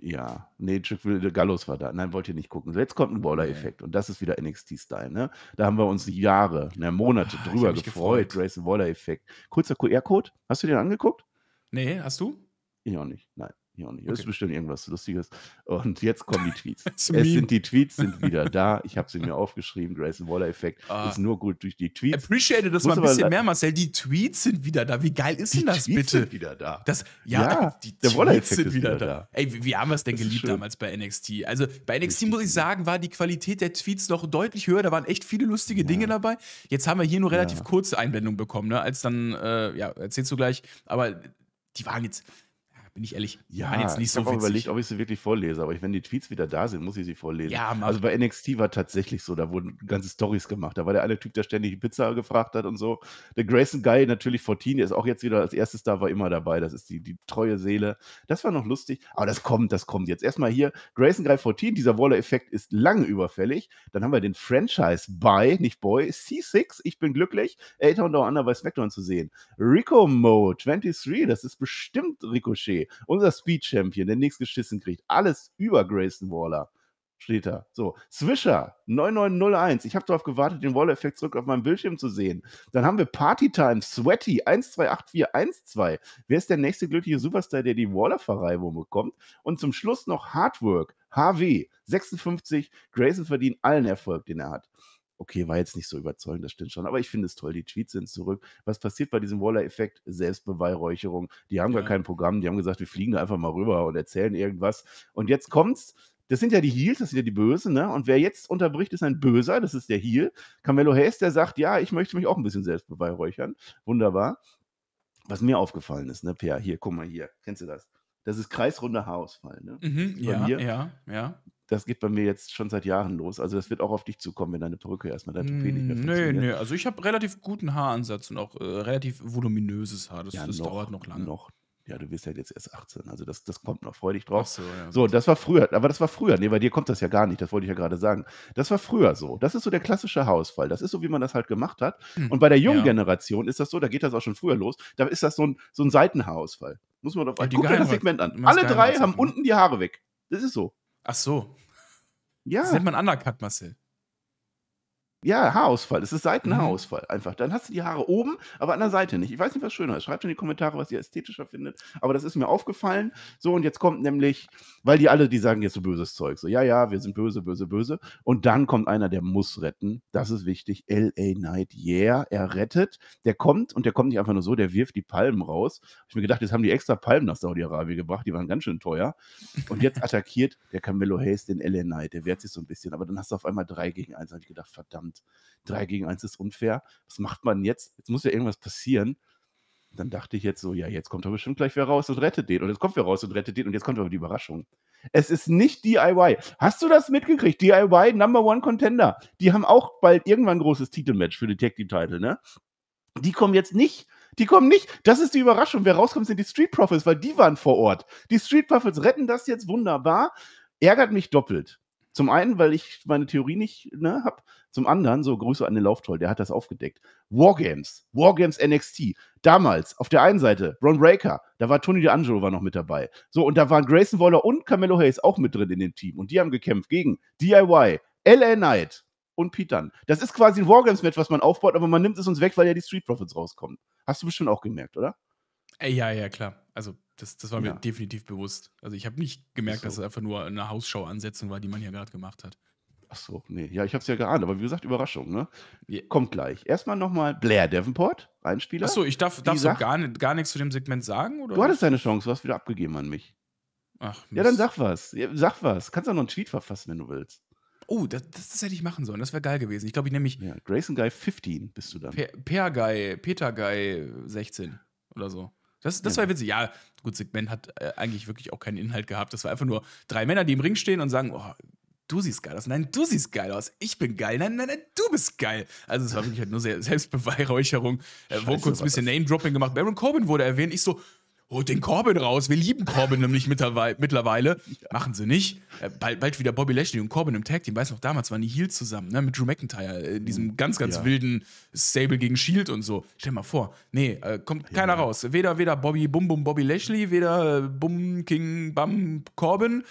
Ja, nee, Chuck äh, Gallows war da. Nein, wollt ihr nicht gucken. Jetzt kommt ein Waller-Effekt und das ist wieder NXT-Style. Ne? Da haben wir uns Jahre, ne, Monate oh, drüber gefreut. Grayson Waller-Effekt. Kurzer QR-Code. Hast du den angeguckt? Nee, hast du? Ich auch nicht. Nein. Ja, und hier okay. ist bestimmt irgendwas Lustiges. Und jetzt kommen die Tweets. *laughs* es sind die Tweets sind *laughs* wieder da. Ich habe sie mir aufgeschrieben. Grayson Waller-Effekt ah. ist nur gut durch die Tweets. Appreciate das mal ein bisschen mehr, Marcel. Die Tweets sind wieder da. Wie geil ist die denn das Tweets bitte? Sind wieder da. Das, ja, ja die der Tweets sind wieder, wieder da. da. Ey, wie, wie haben wir es denn das geliebt damals bei NXT? Also bei NXT muss ich sagen, war die Qualität der Tweets noch deutlich höher. Da waren echt viele lustige ja. Dinge dabei. Jetzt haben wir hier nur relativ ja. kurze Einblendungen bekommen, ne? Als dann, äh, ja, erzählst du gleich. Aber die waren jetzt bin ich ehrlich. Ja, waren jetzt nicht ich so habe überlegt, ob ich sie wirklich vorlese, aber ich, wenn die Tweets wieder da sind, muss ich sie vorlesen. Ja, also bei NXT war tatsächlich so, da wurden ganze Stories gemacht. Da war der eine Typ, der ständig Pizza gefragt hat und so. Der Grayson Guy, natürlich 14, der ist auch jetzt wieder als erstes da, war immer dabei. Das ist die, die treue Seele. Das war noch lustig, aber das kommt, das kommt jetzt. Erstmal hier, Grayson Guy 14, dieser Waller-Effekt ist lang überfällig. Dann haben wir den Franchise-Buy, nicht Boy, C6, ich bin glücklich, Elton unter anderem bei SmackDown zu sehen. Rico Mode 23, das ist bestimmt Ricochet unser Speed-Champion, der nichts geschissen kriegt. Alles über Grayson Waller steht da. So, Swisher 9901. Ich habe darauf gewartet, den waller effekt zurück auf meinem Bildschirm zu sehen. Dann haben wir Partytime, Sweaty 128412. Wer ist der nächste glückliche Superstar, der die Waller-Verreibung bekommt? Und zum Schluss noch Hardwork, HW 56. Grayson verdient allen Erfolg, den er hat okay, war jetzt nicht so überzeugend, das stimmt schon. Aber ich finde es toll, die Tweets sind zurück. Was passiert bei diesem Waller-Effekt? Selbstbeweihräucherung. Die haben ja. gar kein Programm, die haben gesagt, wir fliegen da einfach mal rüber und erzählen irgendwas. Und jetzt kommt's. Das sind ja die Heels, das sind ja die Bösen, ne? Und wer jetzt unterbricht, ist ein Böser, das ist der Heel. Carmelo Hayes, der sagt, ja, ich möchte mich auch ein bisschen selbst beweihräuchern. Wunderbar. Was mir aufgefallen ist, ne, Peer, hier, guck mal hier, kennst du das? Das ist kreisrunder Haarausfall, ne? Mhm, ja, ja, ja das geht bei mir jetzt schon seit Jahren los. Also das wird auch auf dich zukommen, wenn deine Perücke erstmal dein Toupet nicht mehr hm, funktioniert. Nee, nee, also ich habe relativ guten Haaransatz und auch äh, relativ voluminöses Haar. Das, ja, das noch, dauert noch lange. Noch. Ja, du bist ja jetzt erst 18, also das, das kommt noch freudig drauf. Ach So, ja, so, das war früher, aber das war früher. Nee, bei dir kommt das ja gar nicht, das wollte ich ja gerade sagen. Das war früher so. Das ist so der klassische Hausfall. Das ist so, wie man das halt gemacht hat. Hm. Und bei der jungen ja. Generation ist das so, da geht das auch schon früher los, da ist das so ein, so ein Seitenhaarausfall. Muss man doch. Ja, guck dir das Segment an. Alle drei haben ne? unten die Haare weg. Das ist so. Ach so. Ja. Das nennt man Undercut, Marcel. Ja, Haarausfall. Es ist mhm. Seitenhaarausfall einfach. Dann hast du die Haare oben, aber an der Seite nicht. Ich weiß nicht, was schöner ist. Schreibt in die Kommentare, was ihr ästhetischer findet. Aber das ist mir aufgefallen. So, und jetzt kommt nämlich, weil die alle, die sagen jetzt so böses Zeug. So, ja, ja, wir sind böse, böse, böse. Und dann kommt einer, der muss retten. Das ist wichtig. L.A. Knight, yeah, er rettet. Der kommt und der kommt nicht einfach nur so, der wirft die Palmen raus. Ich mir gedacht, jetzt haben die extra Palmen nach Saudi-Arabien gebracht. Die waren ganz schön teuer. Und jetzt attackiert der Camillo Hayes den L.A. Knight. Der wehrt sich so ein bisschen. Aber dann hast du auf einmal drei gegen eins. Da habe ich gedacht, verdammt und 3 gegen 1 ist unfair. Was macht man jetzt? Jetzt muss ja irgendwas passieren. dann dachte ich jetzt so, ja, jetzt kommt doch bestimmt gleich wer raus und rettet den. Und jetzt kommt wer raus und rettet den. Und jetzt kommt aber die Überraschung. Es ist nicht DIY. Hast du das mitgekriegt? DIY Number One Contender. Die haben auch bald irgendwann ein großes Titelmatch für den Tag Team Title, ne? Die kommen jetzt nicht. Die kommen nicht. Das ist die Überraschung. Wer rauskommt, sind die Street Profits, weil die waren vor Ort. Die Street Profits retten das jetzt wunderbar. Ärgert mich doppelt. Zum einen, weil ich meine Theorie nicht ne, habe. Zum anderen, so Grüße an den Lauftoll, der hat das aufgedeckt. Wargames, Wargames NXT. Damals, auf der einen Seite, Ron Breaker, da war Tony D'Angelo war noch mit dabei. So, und da waren Grayson Waller und Camelo Hayes auch mit drin in dem Team. Und die haben gekämpft gegen DIY, LA Knight, und Pitern. Das ist quasi ein Wargames-Match, was man aufbaut, aber man nimmt es uns weg, weil ja die Street Profits rauskommen. Hast du bestimmt auch gemerkt, oder? Äh, ja, ja, klar. Also das, das war mir ja. definitiv bewusst. Also ich habe nicht gemerkt, so. dass es einfach nur eine Hausschauansetzung war, die man hier gerade gemacht hat. Ach so, nee. Ja, ich habe es ja geahnt, aber wie gesagt, Überraschung, ne? Yeah. Kommt gleich. Erstmal nochmal Blair Davenport, Einspieler. Spieler. Ach so, ich darf, darf sagt, gar, gar nichts zu dem Segment sagen, oder? Du hattest deine Chance, du hast wieder abgegeben an mich. Ach, Mist. Ja, dann sag was. Ja, sag was. Kannst auch noch einen Tweet verfassen, wenn du willst. Oh, das, das, das hätte ich machen sollen. Das wäre geil gewesen. Ich glaube, ich nehme mich. Ja, Grayson Guy 15 bist du dann. Per, per Guy, Peter Guy 16 oder so. Das, das genau. war witzig. Ja, gut, Segment hat äh, eigentlich wirklich auch keinen Inhalt gehabt. Das war einfach nur drei Männer, die im Ring stehen und sagen, oh, du siehst geil aus. Nein, du siehst geil aus. Ich bin geil. Nein, nein, nein, du bist geil. Also es war wirklich halt nur *laughs* Selbstbeweihräucherung. Äh, kurz ein bisschen Name-Dropping gemacht. Baron Corbin wurde erwähnt. Ich so, holt den Corbin raus. Wir lieben Corbin *laughs* nämlich mittlerweile. Machen sie nicht. Äh, bald, bald wieder Bobby Lashley und Corbin im Tag Team. Weiß noch, damals waren die Heels zusammen, ne? Mit Drew McIntyre. Äh, in diesem ganz, ganz ja. wilden Stable gegen Shield und so. Stell mal vor. Nee, äh, kommt ja. keiner raus. Weder, weder Bobby Bum Bum Bobby Lashley, weder äh, Bum King Bam Corbin.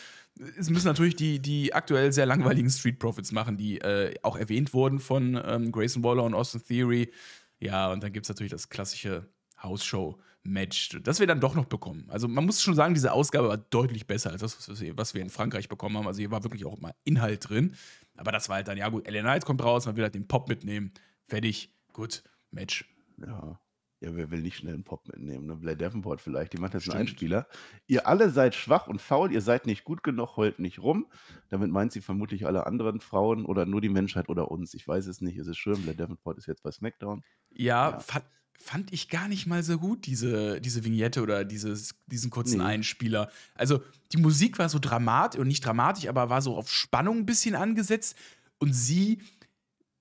Es müssen natürlich die, die aktuell sehr langweiligen Street Profits machen, die äh, auch erwähnt wurden von ähm, Grayson Waller und Austin Theory. Ja, und dann gibt es natürlich das klassische Hausshow matcht. Das wir dann doch noch bekommen. Also man muss schon sagen, diese Ausgabe war deutlich besser als das, was wir in Frankreich bekommen haben. Also hier war wirklich auch mal Inhalt drin. Aber das war halt dann, ja gut, Ellen Knight kommt raus, man will halt den Pop mitnehmen. Fertig, gut, Match. Ja. Ja, wer will nicht schnell einen Pop mitnehmen? Ne? Blair Davenport vielleicht, die macht jetzt Stimmt. einen Einspieler. Ihr alle seid schwach und faul, ihr seid nicht gut genug, heult nicht rum. Damit meint sie vermutlich alle anderen Frauen oder nur die Menschheit oder uns. Ich weiß es nicht, es ist schön, Blair Davenport ist jetzt bei SmackDown. Ja, ja fand ich gar nicht mal so gut, diese, diese Vignette oder dieses, diesen kurzen nee. Einspieler. Also die Musik war so dramatisch, und nicht dramatisch, aber war so auf Spannung ein bisschen angesetzt und sie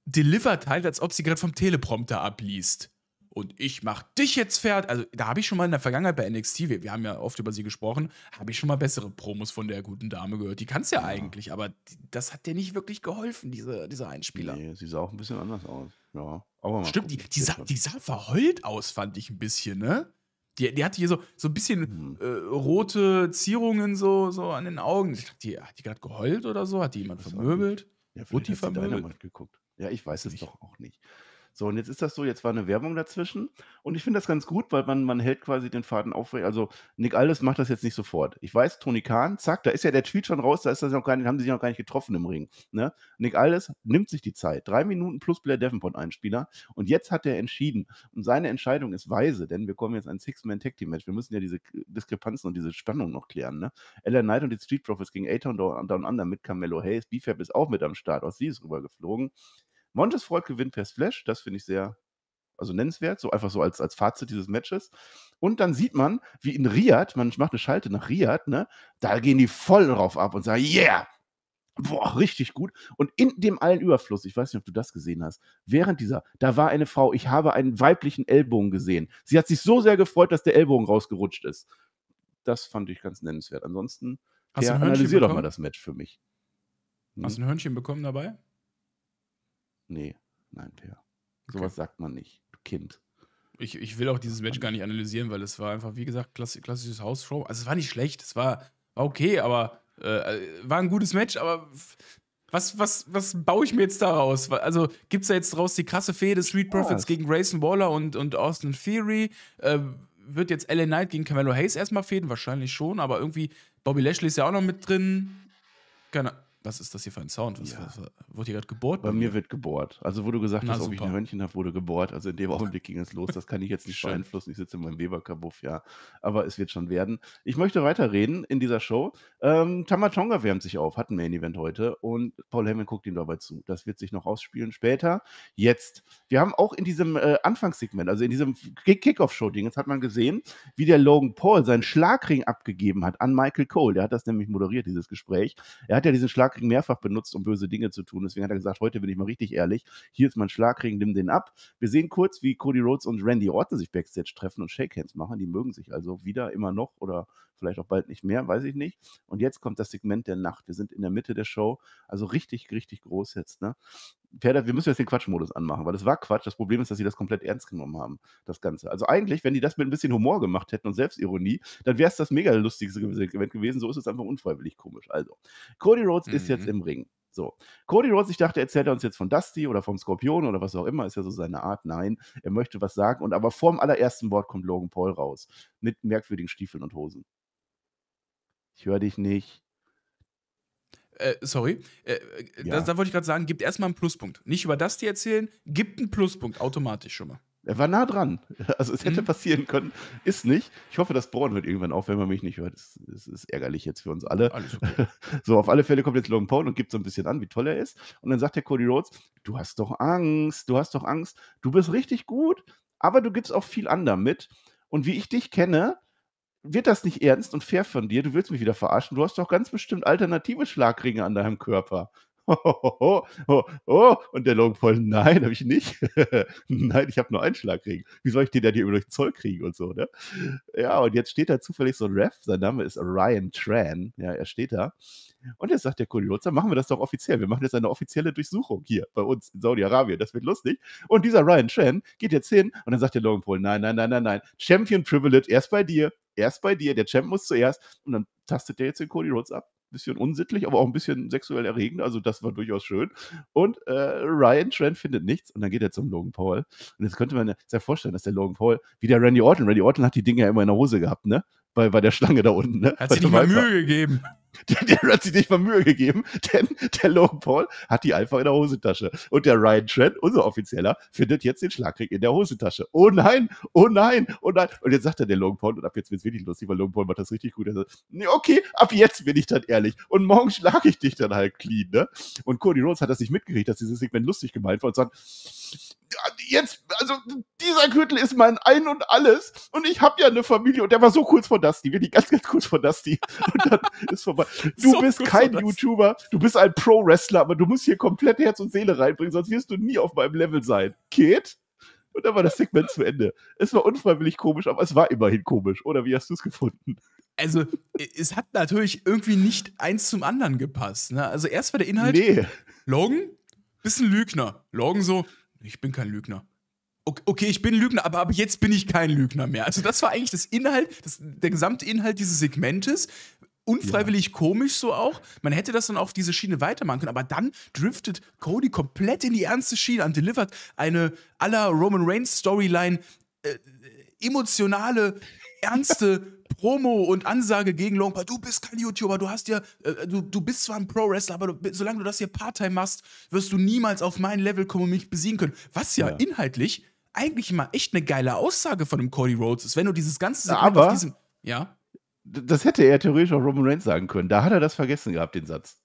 delivert halt, als ob sie gerade vom Teleprompter abliest und ich mach dich jetzt fertig. Also, da habe ich schon mal in der Vergangenheit bei NXT, wir, wir haben ja oft über sie gesprochen, habe ich schon mal bessere Promos von der guten Dame gehört. Die kann es ja, ja, eigentlich, aber das hat dir nicht wirklich geholfen, diese, diese Einspieler. Nee, sie sah auch ein bisschen anders aus. Ja, aber Stimmt, die, die, sah, die sah verheult aus, fand ich ein bisschen, ne? Die, die, hatte hier so, so ein bisschen hm. äh, rote Zierungen so, so an den Augen. Ich dachte, die, hat die gerade geheult oder so? Hat die jemand vermöbelt? Ja, Wurde die vermöbelt? Ja, ich weiß es doch auch nicht. So, und jetzt ist das so, jetzt war eine Werbung dazwischen. Und ich finde das ganz gut, weil man, man hält quasi den Faden aufrecht. Also Nick Aldis macht das jetzt nicht sofort. Ich weiß, Toni Kahn, zack, da ist ja der Tweet schon raus, da ist das noch gar nicht, haben sie sich noch gar nicht getroffen im Ring. Ne? Nick Aldis nimmt sich die Zeit. Drei Minuten plus Blair Davenport ein Spieler. Und jetzt hat er entschieden. Und seine Entscheidung ist weise, denn wir kommen jetzt ein Six-Man-Tag-Team-Match. Wir müssen ja diese Diskrepanzen und diese Spannung noch klären. Ne? Knight und die Street Profits gegen A-Town Down Under mit Carmelo Hayes. B-Fab ist auch mit am Start. Auch sie ist rübergeflogen. Montes Freud gewinnt per Splash, das finde ich sehr, also nennenswert, so einfach so als, als Fazit dieses Matches. Und dann sieht man, wie in Riyadh, man macht eine Schalte nach Riyadh, ne, da gehen die voll drauf ab und sagen, yeah, Boah, richtig gut. Und in dem allen Überfluss, ich weiß nicht, ob du das gesehen hast, während dieser, da war eine Frau, ich habe einen weiblichen Ellbogen gesehen. Sie hat sich so sehr gefreut, dass der Ellbogen rausgerutscht ist. Das fand ich ganz nennenswert. Ansonsten, ja, analysier doch mal das Match für mich. Hm? Hast mhm. du ein Hörnchen bekommen dabei? Nee, nein, Peer. Okay. Sowas sagt man nicht. Du Kind. Ich, ich will auch dieses Match gar nicht analysieren, weil es war einfach, wie gesagt, klassisch, klassisches Hausshow. Also es war nicht schlecht, es war, war okay, aber äh, äh war ein gutes Match, aber was, was, was baue ich mir jetzt daraus? Also gibt es da jetzt daraus die krasse Fee des Street Profits gegen Grayson Waller und, und Austin Theory? Äh, wird jetzt LA Knight gegen Carmelo Hayes erstmal fehlen? Wahrscheinlich schon, aber irgendwie Bobby Lashley ist ja auch noch mit drin. Keine Ahnung was ist das hier für ein Sound? Was, ja. was, was wurde hier gerade gebohrt? Bei, bei mir, wird gebohrt. Also, wo du gesagt Na, hast, super. ob ich ein Hörnchen habe, wurde gebohrt. Also, in dem *laughs* Augenblick ging es los. Das kann ich jetzt nicht beeinflussen. Ich sitze in meinem Weber-Kabuff, ja. Aber es wird schon werden. Ich möchte weiterreden in dieser Show. Ähm, Tamatonga wärmt sich auf, hat ein Main-Event heute. Und Paul Heyman guckt ihm dabei zu. Das wird sich noch ausspielen später. Jetzt. Wir haben auch in diesem äh, Anfangssegment, also in diesem Kick-Off-Show-Ding, jetzt hat man gesehen, wie der Logan Paul seinen Schlagring abgegeben hat an Michael Cole. Der hat das nämlich moderiert, dieses Gespräch. Er hat ja diesen Schlag mehrfach benutzt, um böse Dinge zu tun. Deswegen hat er gesagt, heute bin ich mal richtig ehrlich. Hier ist mein Schlagring, nimm den ab. Wir sehen kurz, wie Cody Rhodes und Randy Orton sich backstage treffen und Shake Hands machen. Die mögen sich also wieder immer noch oder vielleicht auch bald nicht mehr, weiß ich nicht. Und jetzt kommt das Segment der Nacht. Wir sind in der Mitte der Show, also richtig, richtig groß jetzt. Ne? Pferde, wir müssen jetzt den Quatschmodus anmachen, weil das war Quatsch. Das Problem ist, dass sie das komplett ernst genommen haben, das Ganze. Also eigentlich, wenn die das mit ein bisschen Humor gemacht hätten und Selbstironie, dann wäre es das mega lustigste Segment gewesen. So ist es einfach unfreiwillig komisch. Also, Cody Rhodes mhm. ist jetzt mhm. im Ring. So. Cody Rhodes, ich dachte, erzählt er uns jetzt von Dusty oder vom Skorpion oder was auch immer, ist ja so seine Art. Nein, er möchte was sagen. Und aber vorm allerersten Wort kommt Logan Paul raus. Mit merkwürdigen Stiefeln und Hosen ich höre dich nicht. Äh, sorry, äh, äh ja. da, da, wollte ich gerade sagen, gibt erstmal einen Pluspunkt. Nicht über das dir erzählen, gibt einen Pluspunkt automatisch schon mal. Er war nah dran. *laughs* Also es hätte mhm. passieren können. Ist nicht. Ich hoffe, das Bohren hört irgendwann auf, wenn man mich nicht hört. Das, das ist ärgerlich jetzt für uns alle. Okay. *laughs* So, auf alle Fälle kommt jetzt Logan Paul und gibt so ein bisschen an, wie toll er ist. Und dann sagt der Cody Rhodes, du hast doch Angst, du hast doch Angst. Du bist richtig gut, aber du gibst auch viel an damit. Und wie ich dich kenne, wird das nicht ernst und fair von dir? Du willst mich wieder verarschen. Du hast doch ganz bestimmt alternative Schlagringe an deinem Körper. *laughs* Oh, oh, oh, Und der Logan Paul, nein, habe ich nicht. *laughs* nein, ich habe nur einen Schlagring. Wie soll ich den denn hier über durch Zoll kriegen und so, ne? Ja, und jetzt steht da zufällig so ein Ref, sein Name ist Ryan Tran. Ja, er steht da. Und jetzt sagt der Kuriosa, machen wir das doch offiziell. Wir machen jetzt eine offizielle Durchsuchung hier bei uns in Saudi-Arabien. Das wird lustig. Und dieser Ryan Tran geht jetzt hin und dann sagt der Logan Paul, nein, nein, nein, nein, nein. Champion Privilege erst bei dir erst bei dir, der Champ muss zuerst und dann tastet der jetzt den Cody Rhodes ab. Bisschen unsittlich, aber auch ein bisschen sexuell erregend, also das war durchaus schön. Und äh, Ryan Trent findet nichts und dann geht er zum Logan Paul. Und jetzt könnte man sich ja vorstellen, dass der Logan Paul, wie der Randy Orton, Randy Orton hat die Dinge ja immer in der Hose gehabt, ne? Bei, bei der Schlange da unten, ne? Hat sich nicht mal Mühe gegeben. *laughs* Der, der hat sich nicht mal Mühe gegeben, denn der Logan Paul hat die einfach in der Hosentasche. Und der Ryan Trent, unser Offizieller, findet jetzt den Schlagkrieg in der Hosentasche. Oh nein, oh nein, oh nein. Und jetzt sagt er der Logan Paul, und ab jetzt wird es wirklich lustig, weil Logan Paul macht das richtig gut. Er sagt, nee, okay, ab jetzt bin ich dann ehrlich. Und morgen schlage ich dich dann halt clean, ne? Und Cody Rhodes hat das nicht mitgekriegt, dass dieses Segment lustig gemeint war und sagt, jetzt, also dieser Gürtel ist mein Ein und Alles und ich habe ja eine Familie und der war so kurz vor Dusty, wirklich ganz, ganz kurz vor Dusty *laughs* und dann ist vorbei. Du so bist kein YouTuber, du bist ein Pro-Wrestler, aber du musst hier komplett Herz und Seele reinbringen, sonst wirst du nie auf meinem Level sein. Geht? Und dann war das Segment zu Ende. Es war unfreiwillig komisch, aber es war immerhin komisch. Oder wie hast du es gefunden? Also, es hat natürlich irgendwie nicht eins zum anderen gepasst. Ne? Also, erst war der Inhalt. Nee. Logan, bisschen Lügner. Logan so, ich bin kein Lügner. Okay, ich bin Lügner, aber, aber jetzt bin ich kein Lügner mehr. Also das war eigentlich das Inhalt, das, der gesamte Inhalt dieses Segmentes. Unfreiwillig ja. komisch so auch. Man hätte das dann auf diese Schiene weitermachen können, aber dann driftet Cody komplett in die ernste Schiene und delivert eine aller Roman Reigns Storyline äh, äh emotionale ernste Promo und Ansage gegen Long Paul. Du bist kein YouTuber, du hast ja, äh, du, du bist zwar ein Pro-Wrestler, aber du, solange du das hier Part-Time machst, wirst du niemals auf mein Level kommen und mich besiegen können. Was ja, ja. inhaltlich eigentlich mal echt eine geile Aussage von dem Cody Rhodes ist, wenn du dieses ganze Segment aber auf diesem. Ja. Das hätte er theoretisch auch Roman Reigns sagen können. Da hat er das vergessen gehabt, den Satz.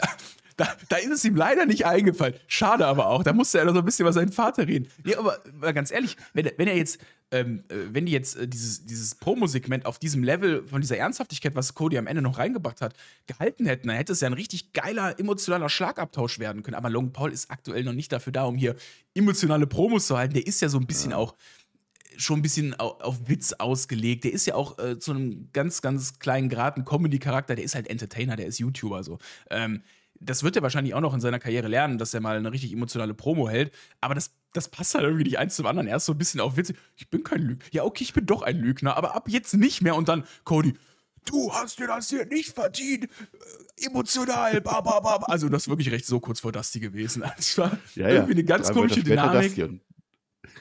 *laughs* Da, da ist es ihm leider nicht eingefallen. Schade aber auch. Da musste er noch so ein bisschen über seinen Vater reden. Nee, aber mal ganz ehrlich, wenn, wenn er jetzt, ähm, äh, wenn die jetzt äh, dieses, dieses Promo-Segment auf diesem Level von dieser Ernsthaftigkeit, was Cody am Ende noch reingebracht hat, gehalten hätten, dann hätte es ja ein richtig geiler, emotionaler Schlagabtausch werden können. Aber Long Paul ist aktuell noch nicht dafür da, um hier emotionale Promos zu halten. Der ist ja so ein bisschen ja. auch äh, schon ein bisschen auf Witz ausgelegt. Der ist ja auch äh, zu einem ganz, ganz kleinen Grad ein Comedy-Charakter. Der ist halt Entertainer, der ist YouTuber so. Ähm, das wird er wahrscheinlich auch noch in seiner Karriere lernen, dass er mal eine richtig emotionale Promo hält. Aber das, das passt halt irgendwie nicht eins zum anderen. Er ist so ein bisschen auf Witze. Ich bin kein Lügner. Ja, okay, ich bin doch ein Lügner, aber ab jetzt nicht mehr. Und dann, Cody, du hast dir das hier nicht verdient. Äh, emotional, ba, ba, ba. Also, das ist wirklich recht so kurz vor Dusty gewesen. *laughs* Das war ja, ja. irgendwie eine ganz ja, komische Dynamik. Ja. *laughs*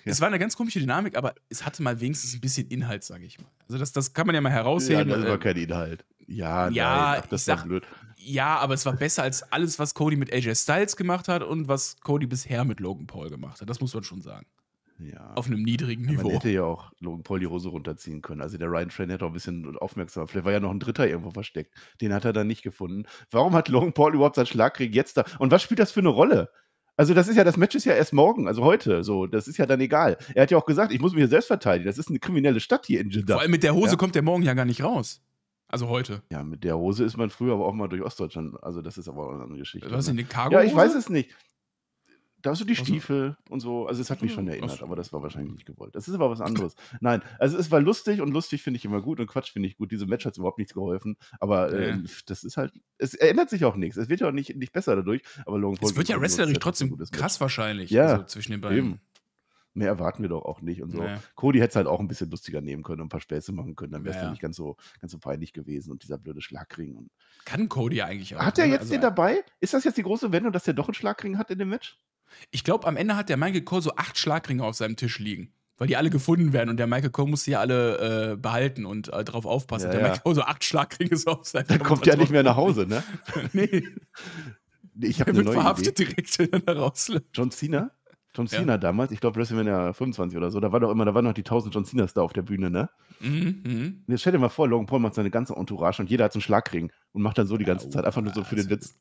Es war eine ganz komische Dynamik, aber es hatte mal wenigstens ein bisschen Inhalt, sage ich mal. Also das, das kann man ja mal herausheben. Ja, das war äh, kein Inhalt. Ja, ja nein, ach, das ist blöd. Ja, aber es war besser als alles, was Cody mit AJ Styles gemacht hat und was Cody bisher mit Logan Paul gemacht hat. Das muss man schon sagen. Ja. Auf einem niedrigen Niveau. Man hätte ja auch Logan Paul die Hose runterziehen können. Also der Ryan Train hätte auch ein bisschen aufmerksam. Vielleicht war ja noch ein Dritter irgendwo versteckt. Den hat er dann nicht gefunden. Warum hat Logan Paul überhaupt seinen Schlagkrieg jetzt da? Und was spielt das für eine Rolle? Also das ist ja, das Match ist ja erst morgen, also heute. So, das ist ja dann egal. Er hat ja auch gesagt, ich muss mich hier selbst verteidigen. Das ist eine kriminelle Stadt hier in Jeddah. Vor allem mit der Hose ja. kommt der morgen ja gar nicht raus. Also heute. Ja, mit der Hose ist man früher aber auch mal durch Ostdeutschland. Also das ist aber auch eine andere Geschichte. Du hast ne? eine Cargo. -Hose? Ja, ich weiß es nicht. Da hast du die also. Stiefel und so. Also es hat mich schon erinnert, aber das war wahrscheinlich nicht gewollt. Das ist aber was anderes. Nein, also es war lustig und lustig finde ich immer gut und Quatsch finde ich gut. Diese Match hat überhaupt nichts geholfen. Aber äh, das ist halt, es ändert sich auch nichts. Es wird ja auch nicht, nicht besser dadurch. Aber Logan Paul es wird ja wrestlerisch trotzdem krass wahrscheinlich. Ja, also zwischen den beiden. Eben mehr erwarten wir doch auch nicht und so. Nee. Cody hätte es halt auch ein bisschen lustiger nehmen können und ein paar Späße machen können, dann wäre es ja. nicht ganz so, ganz so peinlich gewesen und dieser blöde Schlagring. Und Kann Cody eigentlich auch. Hat er ne? jetzt also den dabei? Ist das jetzt die große Wendung, dass der doch einen Schlagring hat in dem Match? Ich glaube, am Ende hat der Michael Cole so acht Schlagringe auf seinem Tisch liegen weil die alle gefunden werden und der Michael Cole muss sie alle äh, behalten und äh, drauf aufpassen. Ja, der ja. Michael Cole so acht Schlagringe so auf sein. Dann kommt der ja nicht mehr nach Hause, ne? *laughs* nee. Ich habe eine wird neue verhaftet Idee. direkt, wenn er rausläuft. John Cena John Cena ja. damals, ich glaube WrestleMania 25 oder so, da war doch immer, da waren noch die 1000 John Cenas da auf der Bühne, ne? Mhm, mhm. Jetzt stell dir mal vor, Logan Paul macht seine ganze Entourage und jeder hat so einen Schlagring und macht dann so die ganze ja, Zeit einfach nur so oh, für den Witz.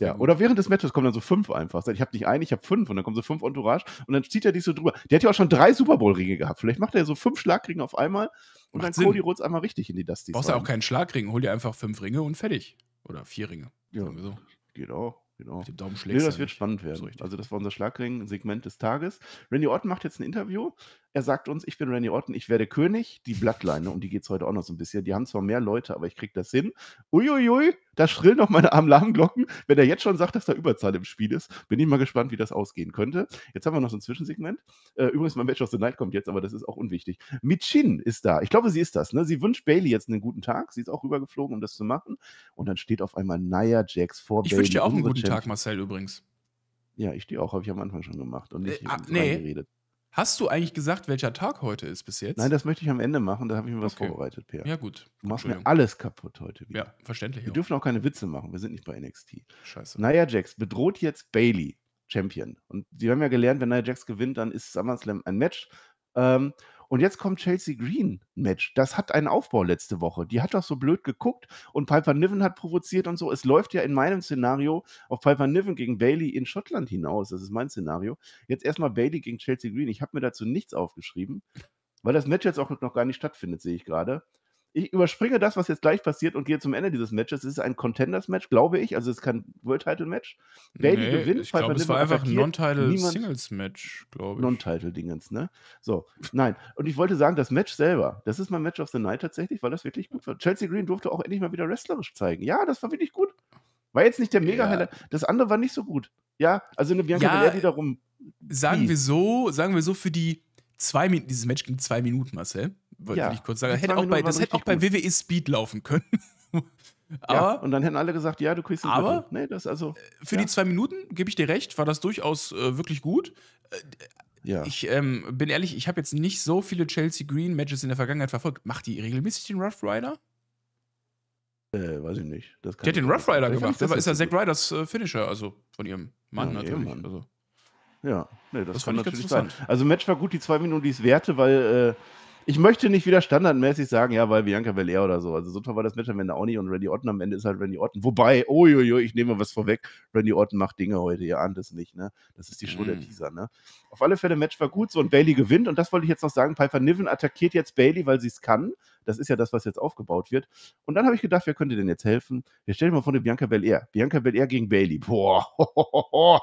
ja, oder während des Matches kommen dann so fünf einfach. Ich habe nicht einen, ich habe fünf und dann kommen so fünf Entourage und dann zieht er die so drüber. Der hat ja auch schon drei Super Bowl Ringe gehabt. Vielleicht macht er so fünf Schlagringe auf einmal und macht dann Sinn. Cody Rhodes einmal richtig in die Dusty. Brauchst ja auch keinen Schlagring, hol dir einfach fünf Ringe und fertig oder vier Ringe. Ja, so. geht auch. Genau. Mit dem Daumen schlägst nee, das wird spannend werden. So also das war unser Schlagring-Segment des Tages. Randy Orton macht jetzt ein Interview er sagt uns, ich bin Randy Orton, ich werde König. Die Blattleine, ne, um die geht es heute auch noch so ein bisschen. Die haben zwar mehr Leute, aber ich kriege das hin. Uiuiui, da schrillen noch meine Alarmglocken. Wenn er jetzt schon sagt, dass da Überzahl im Spiel ist, bin ich mal gespannt, wie das ausgehen könnte. Jetzt haben wir noch so ein Zwischensegment. Äh, übrigens, mein Match of the Night kommt jetzt, aber das ist auch unwichtig. Michin ist da. Ich glaube, sie ist das. Ne? Sie wünscht Bailey jetzt einen guten Tag. Sie ist auch rübergeflogen, um das zu machen. Und dann steht auf einmal Nia Jax vor ich Bailey. Ich wünsche dir auch einen guten Champion. Tag, Marcel, übrigens. Ja, ich die auch, habe ich am Anfang schon gemacht und nicht äh, ah, nee. geredet. Hast du eigentlich gesagt, welcher Tag heute ist bis jetzt? Nein, das möchte ich am Ende machen. Da habe ich mir was Okay. vorbereitet, Peer. Ja, gut. Du machst mir alles kaputt heute wieder. Ja, verständlich Wir auch. dürfen auch keine Witze machen. Wir sind nicht bei NXT. Scheiße. Nia Jax bedroht jetzt Bailey, Champion. Und sie haben ja gelernt, wenn Nia Jax gewinnt, dann ist SummerSlam ein Match. Ähm, und jetzt kommt Chelsea Green Match. Das hat einen Aufbau letzte Woche. Die hat doch so blöd geguckt und Piper Niven hat provoziert und so. Es läuft ja in meinem Szenario auf Piper Niven gegen Bailey in Schottland hinaus. Das ist mein Szenario. Jetzt erstmal Bailey gegen Chelsea Green. Ich habe mir dazu nichts aufgeschrieben, weil das Match jetzt auch noch gar nicht stattfindet, sehe ich gerade ich überspringe das, was jetzt gleich passiert und gehe zum Ende dieses Matches. Es ist ein Contenders-Match, glaube ich. Also es ist kein World-Title-Match. Bailey nee, gewinnt. Ich glaube, es war einfach ein Non-Title-Singles-Match, glaube ich. Non-Title-Dingens, ne? So, nein. Und ich wollte sagen, das Match selber, das ist mein Match of the Night tatsächlich, weil das wirklich gut war. Chelsea Green durfte auch endlich mal wieder wrestlerisch zeigen. Ja, das war wirklich gut. War jetzt nicht der mega ja. Das andere war nicht so gut. Ja, also eine Bianca ja, Belair, die darum. Sagen wie. wir so, sagen wir so, für die zwei Minuten, dieses Match ging zwei Minuten, Marcel wollte ja, ich kurz sagen. Hätte auch bei, das hätte auch bei WWE Speed laufen können. *laughs* aber, ja, und dann hätten alle gesagt, ja, du kriegst den aber, nee, das also. Für ja. die zwei Minuten, gebe ich dir recht, war das durchaus äh, wirklich gut. Äh, ja. Ich ähm, bin ehrlich, ich habe jetzt nicht so viele Chelsea Green Matches in der Vergangenheit verfolgt. Macht die regelmäßig den Rough Rider? Äh, weiß ich nicht. Das die hat den Rough Rider gemacht. Das, ist ja Zack Riders äh, Finisher, also von ihrem Mann ja, natürlich. Mann. Also. Ja, nee, das, das fand ich natürlich sein. Also Match war gut, die zwei Minuten, die es werte, weil äh, ich möchte nicht wieder standardmäßig sagen, ja, weil Bianca Belair oder so. Also so toll war das Match am Ende auch nicht und Randy Orton am Ende ist halt Randy Orton. Wobei, uiuiui, ich nehme was vorweg, Randy Orton macht Dinge heute, ihr ahnt es nicht, ne? Das ist die Schuld mm. der Teaser, ne? Auf alle Fälle, Match war gut so und Bailey gewinnt und das wollte ich jetzt noch sagen, Piper Niven attackiert jetzt Bailey, weil sie es kann. Das ist ja das, was jetzt aufgebaut wird. Und dann habe ich gedacht, wer könnte denn jetzt helfen? Wir stellen mal vor, der Bianca Belair. Bianca Belair gegen Bailey. Boah. *laughs*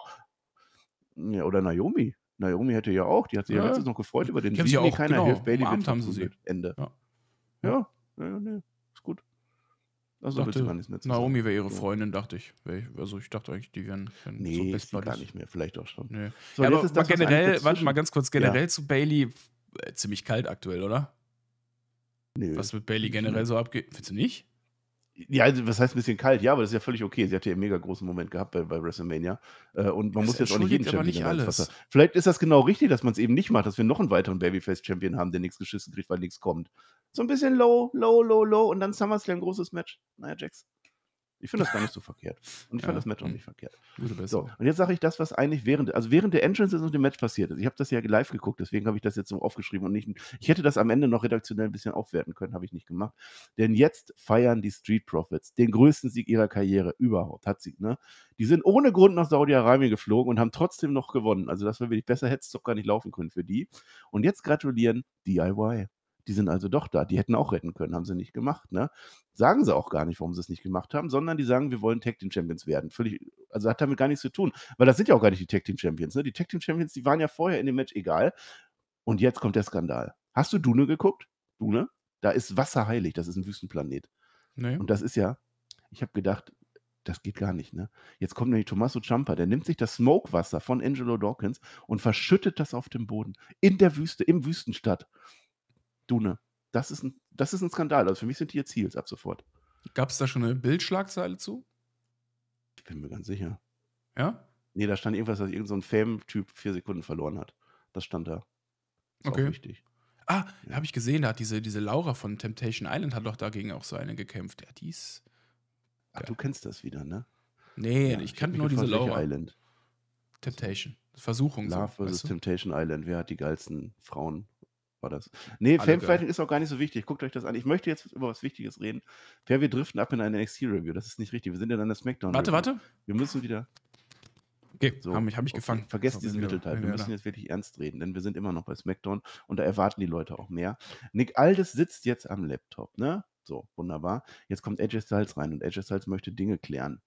Ja, oder Naomi. Naomi hätte ja auch, die hat sich ja, ja letztens noch gefreut über den Sieg, sie auch, keiner genau, hilft. Bailey wird haben sie sie. Ende. Ja, ja, ja nee, ist gut. Also dachte, gar nicht mehr Naomi wäre ihre Freundin, dachte ich. Also ich dachte eigentlich, die wären, wären nee, so Best gar nicht mehr, vielleicht auch schon. Nee. So, ja, aber das, mal generell, warte mal ganz kurz, generell ja. zu Bailey, äh, ziemlich kalt aktuell, oder? Nö. Was mit Bailey generell so abgeht, findest du nicht? Ja, also, was heißt ein bisschen kalt? Ja, aber das ist ja völlig okay. Sie hatte ja einen mega großen Moment gehabt bei, bei WrestleMania. Äh, und man das muss jetzt auch nicht jeden Champion nicht alles. Wasser. Vielleicht ist das genau richtig, dass man es eben nicht macht, dass wir noch einen weiteren Babyface-Champion haben, der nichts geschissen kriegt, weil nichts kommt. So ein bisschen low, low, low, low und dann SummerSlam, großes Match. Naja, Jax. Ich finde das gar nicht so verkehrt. Und ich ja. fand das Match auch hm. nicht verkehrt. So, und jetzt sage ich das, was eigentlich während, also während der Entrance und dem Match passiert ist. Ich habe das ja live geguckt, deswegen habe ich das jetzt so aufgeschrieben und nicht. Ich hätte das am Ende noch redaktionell ein bisschen aufwerten können, habe ich nicht gemacht. Denn jetzt feiern die Street Profits den größten Sieg ihrer Karriere überhaupt. Hat sie, ne? Die sind ohne Grund nach Saudi-Arabien geflogen und haben trotzdem noch gewonnen. Also das wäre wirklich besser, hätte es doch gar nicht laufen können für die. Und jetzt gratulieren DIY. Die sind also doch da. Die hätten auch retten können, haben sie nicht gemacht. Ne? Sagen sie auch gar nicht, warum sie es nicht gemacht haben, sondern die sagen, wir wollen Tag Team Champions werden. Völlig, also hat damit gar nichts zu tun, weil das sind ja auch gar nicht die Tag Team Champions. Ne? Die Tag Team Champions, die waren ja vorher in dem Match egal. Und jetzt kommt der Skandal. Hast du Dune geguckt? Dune? Da ist Wasser heilig. Das ist ein Wüstenplanet. Nee. Und das ist ja, ich habe gedacht, das geht gar nicht, ne? Jetzt kommt nämlich Tommaso Ciampa, der nimmt sich das Smokewasser von Angelo Dawkins und verschüttet das auf dem Boden. In der Wüste, im Wüstenstadt. Dune. Das ist ein, das ist ein Skandal. Also für mich sind die jetzt Heels ab sofort. Gab es da schon eine Bildschlagzeile zu? Ich bin mir ganz sicher. Ja? Nee, da stand irgendwas, dass irgendein so Fame-Typ vier Sekunden verloren hat. Das stand da. Ist okay. Auch wichtig. Ah, ja. habe ich gesehen, da hat diese, diese Laura von Temptation Island hat doch dagegen auch so eine gekämpft. Ja, die ist. Ach, du kennst das wieder, ne? Nee, ja, ich, ich kannte nur diese Laura. Island. Temptation. Versuchung. Love so, versus weißt du? Temptation Island. Wer hat die geilsten Frauen war das. Nee, Alle Fanfighting ist auch gar nicht so wichtig. Guckt euch das an. Ich möchte jetzt über was Wichtiges reden. Per, wir driften ab in eine NXT-Review. Das ist nicht richtig. Wir sind ja dann der Smackdown. Warte, warte. Wir müssen wieder. Okay, so, haben mich, hab mich okay. gefangen. Vergesst diesen Mittelteil. Wir müssen jetzt wirklich ernst reden, denn wir sind immer noch bei SmackDown und da erwarten die Leute auch mehr. Nick Aldis sitzt jetzt am Laptop, ne? So, wunderbar. Jetzt kommt Edge Styles rein und Edge Styles möchte Dinge klären.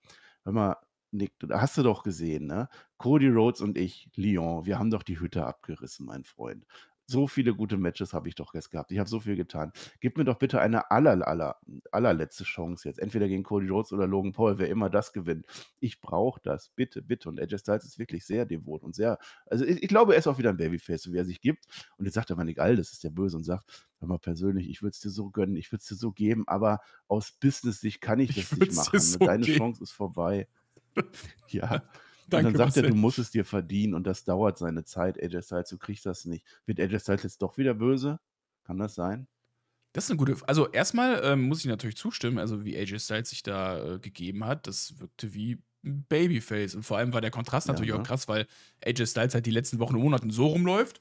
Hör mal, Nick, hast du doch gesehen, ne? Cody Rhodes und ich, Lyon, wir haben doch die Hütte abgerissen, mein Freund. So viele gute Matches habe ich doch jetzt gehabt. Ich habe so viel getan. Gib mir doch bitte eine aller, aller, allerletzte Chance jetzt. Entweder gegen Cody Rhodes oder Logan Paul, wer immer das gewinnt. Ich brauche das. Bitte, bitte. Und Edge Styles ist wirklich sehr devot und sehr. Also ich, ich glaube, er ist auch wieder ein Babyface, so wie er sich gibt. Und jetzt sagt er mal nicht all, das ist der Böse und sagt, hör mal persönlich, ich würde es dir so gönnen, ich würde es dir so geben, aber aus Business-Sicht kann ich, ich das nicht machen. So Deine geben. Chance ist vorbei. *laughs* ja. Danke, und dann sagt er, du musst es dir verdienen und das dauert seine Zeit, AJ Styles, du kriegst das nicht. Wird AJ Styles jetzt doch wieder böse? Kann das sein? Das ist eine gute. Also, erstmal ähm, muss ich natürlich zustimmen, also wie AJ Styles sich da äh, gegeben hat, das wirkte wie ein Babyface. Und vor allem war der Kontrast natürlich ne? auch krass, weil AJ Styles halt die letzten Wochen und Monaten so rumläuft.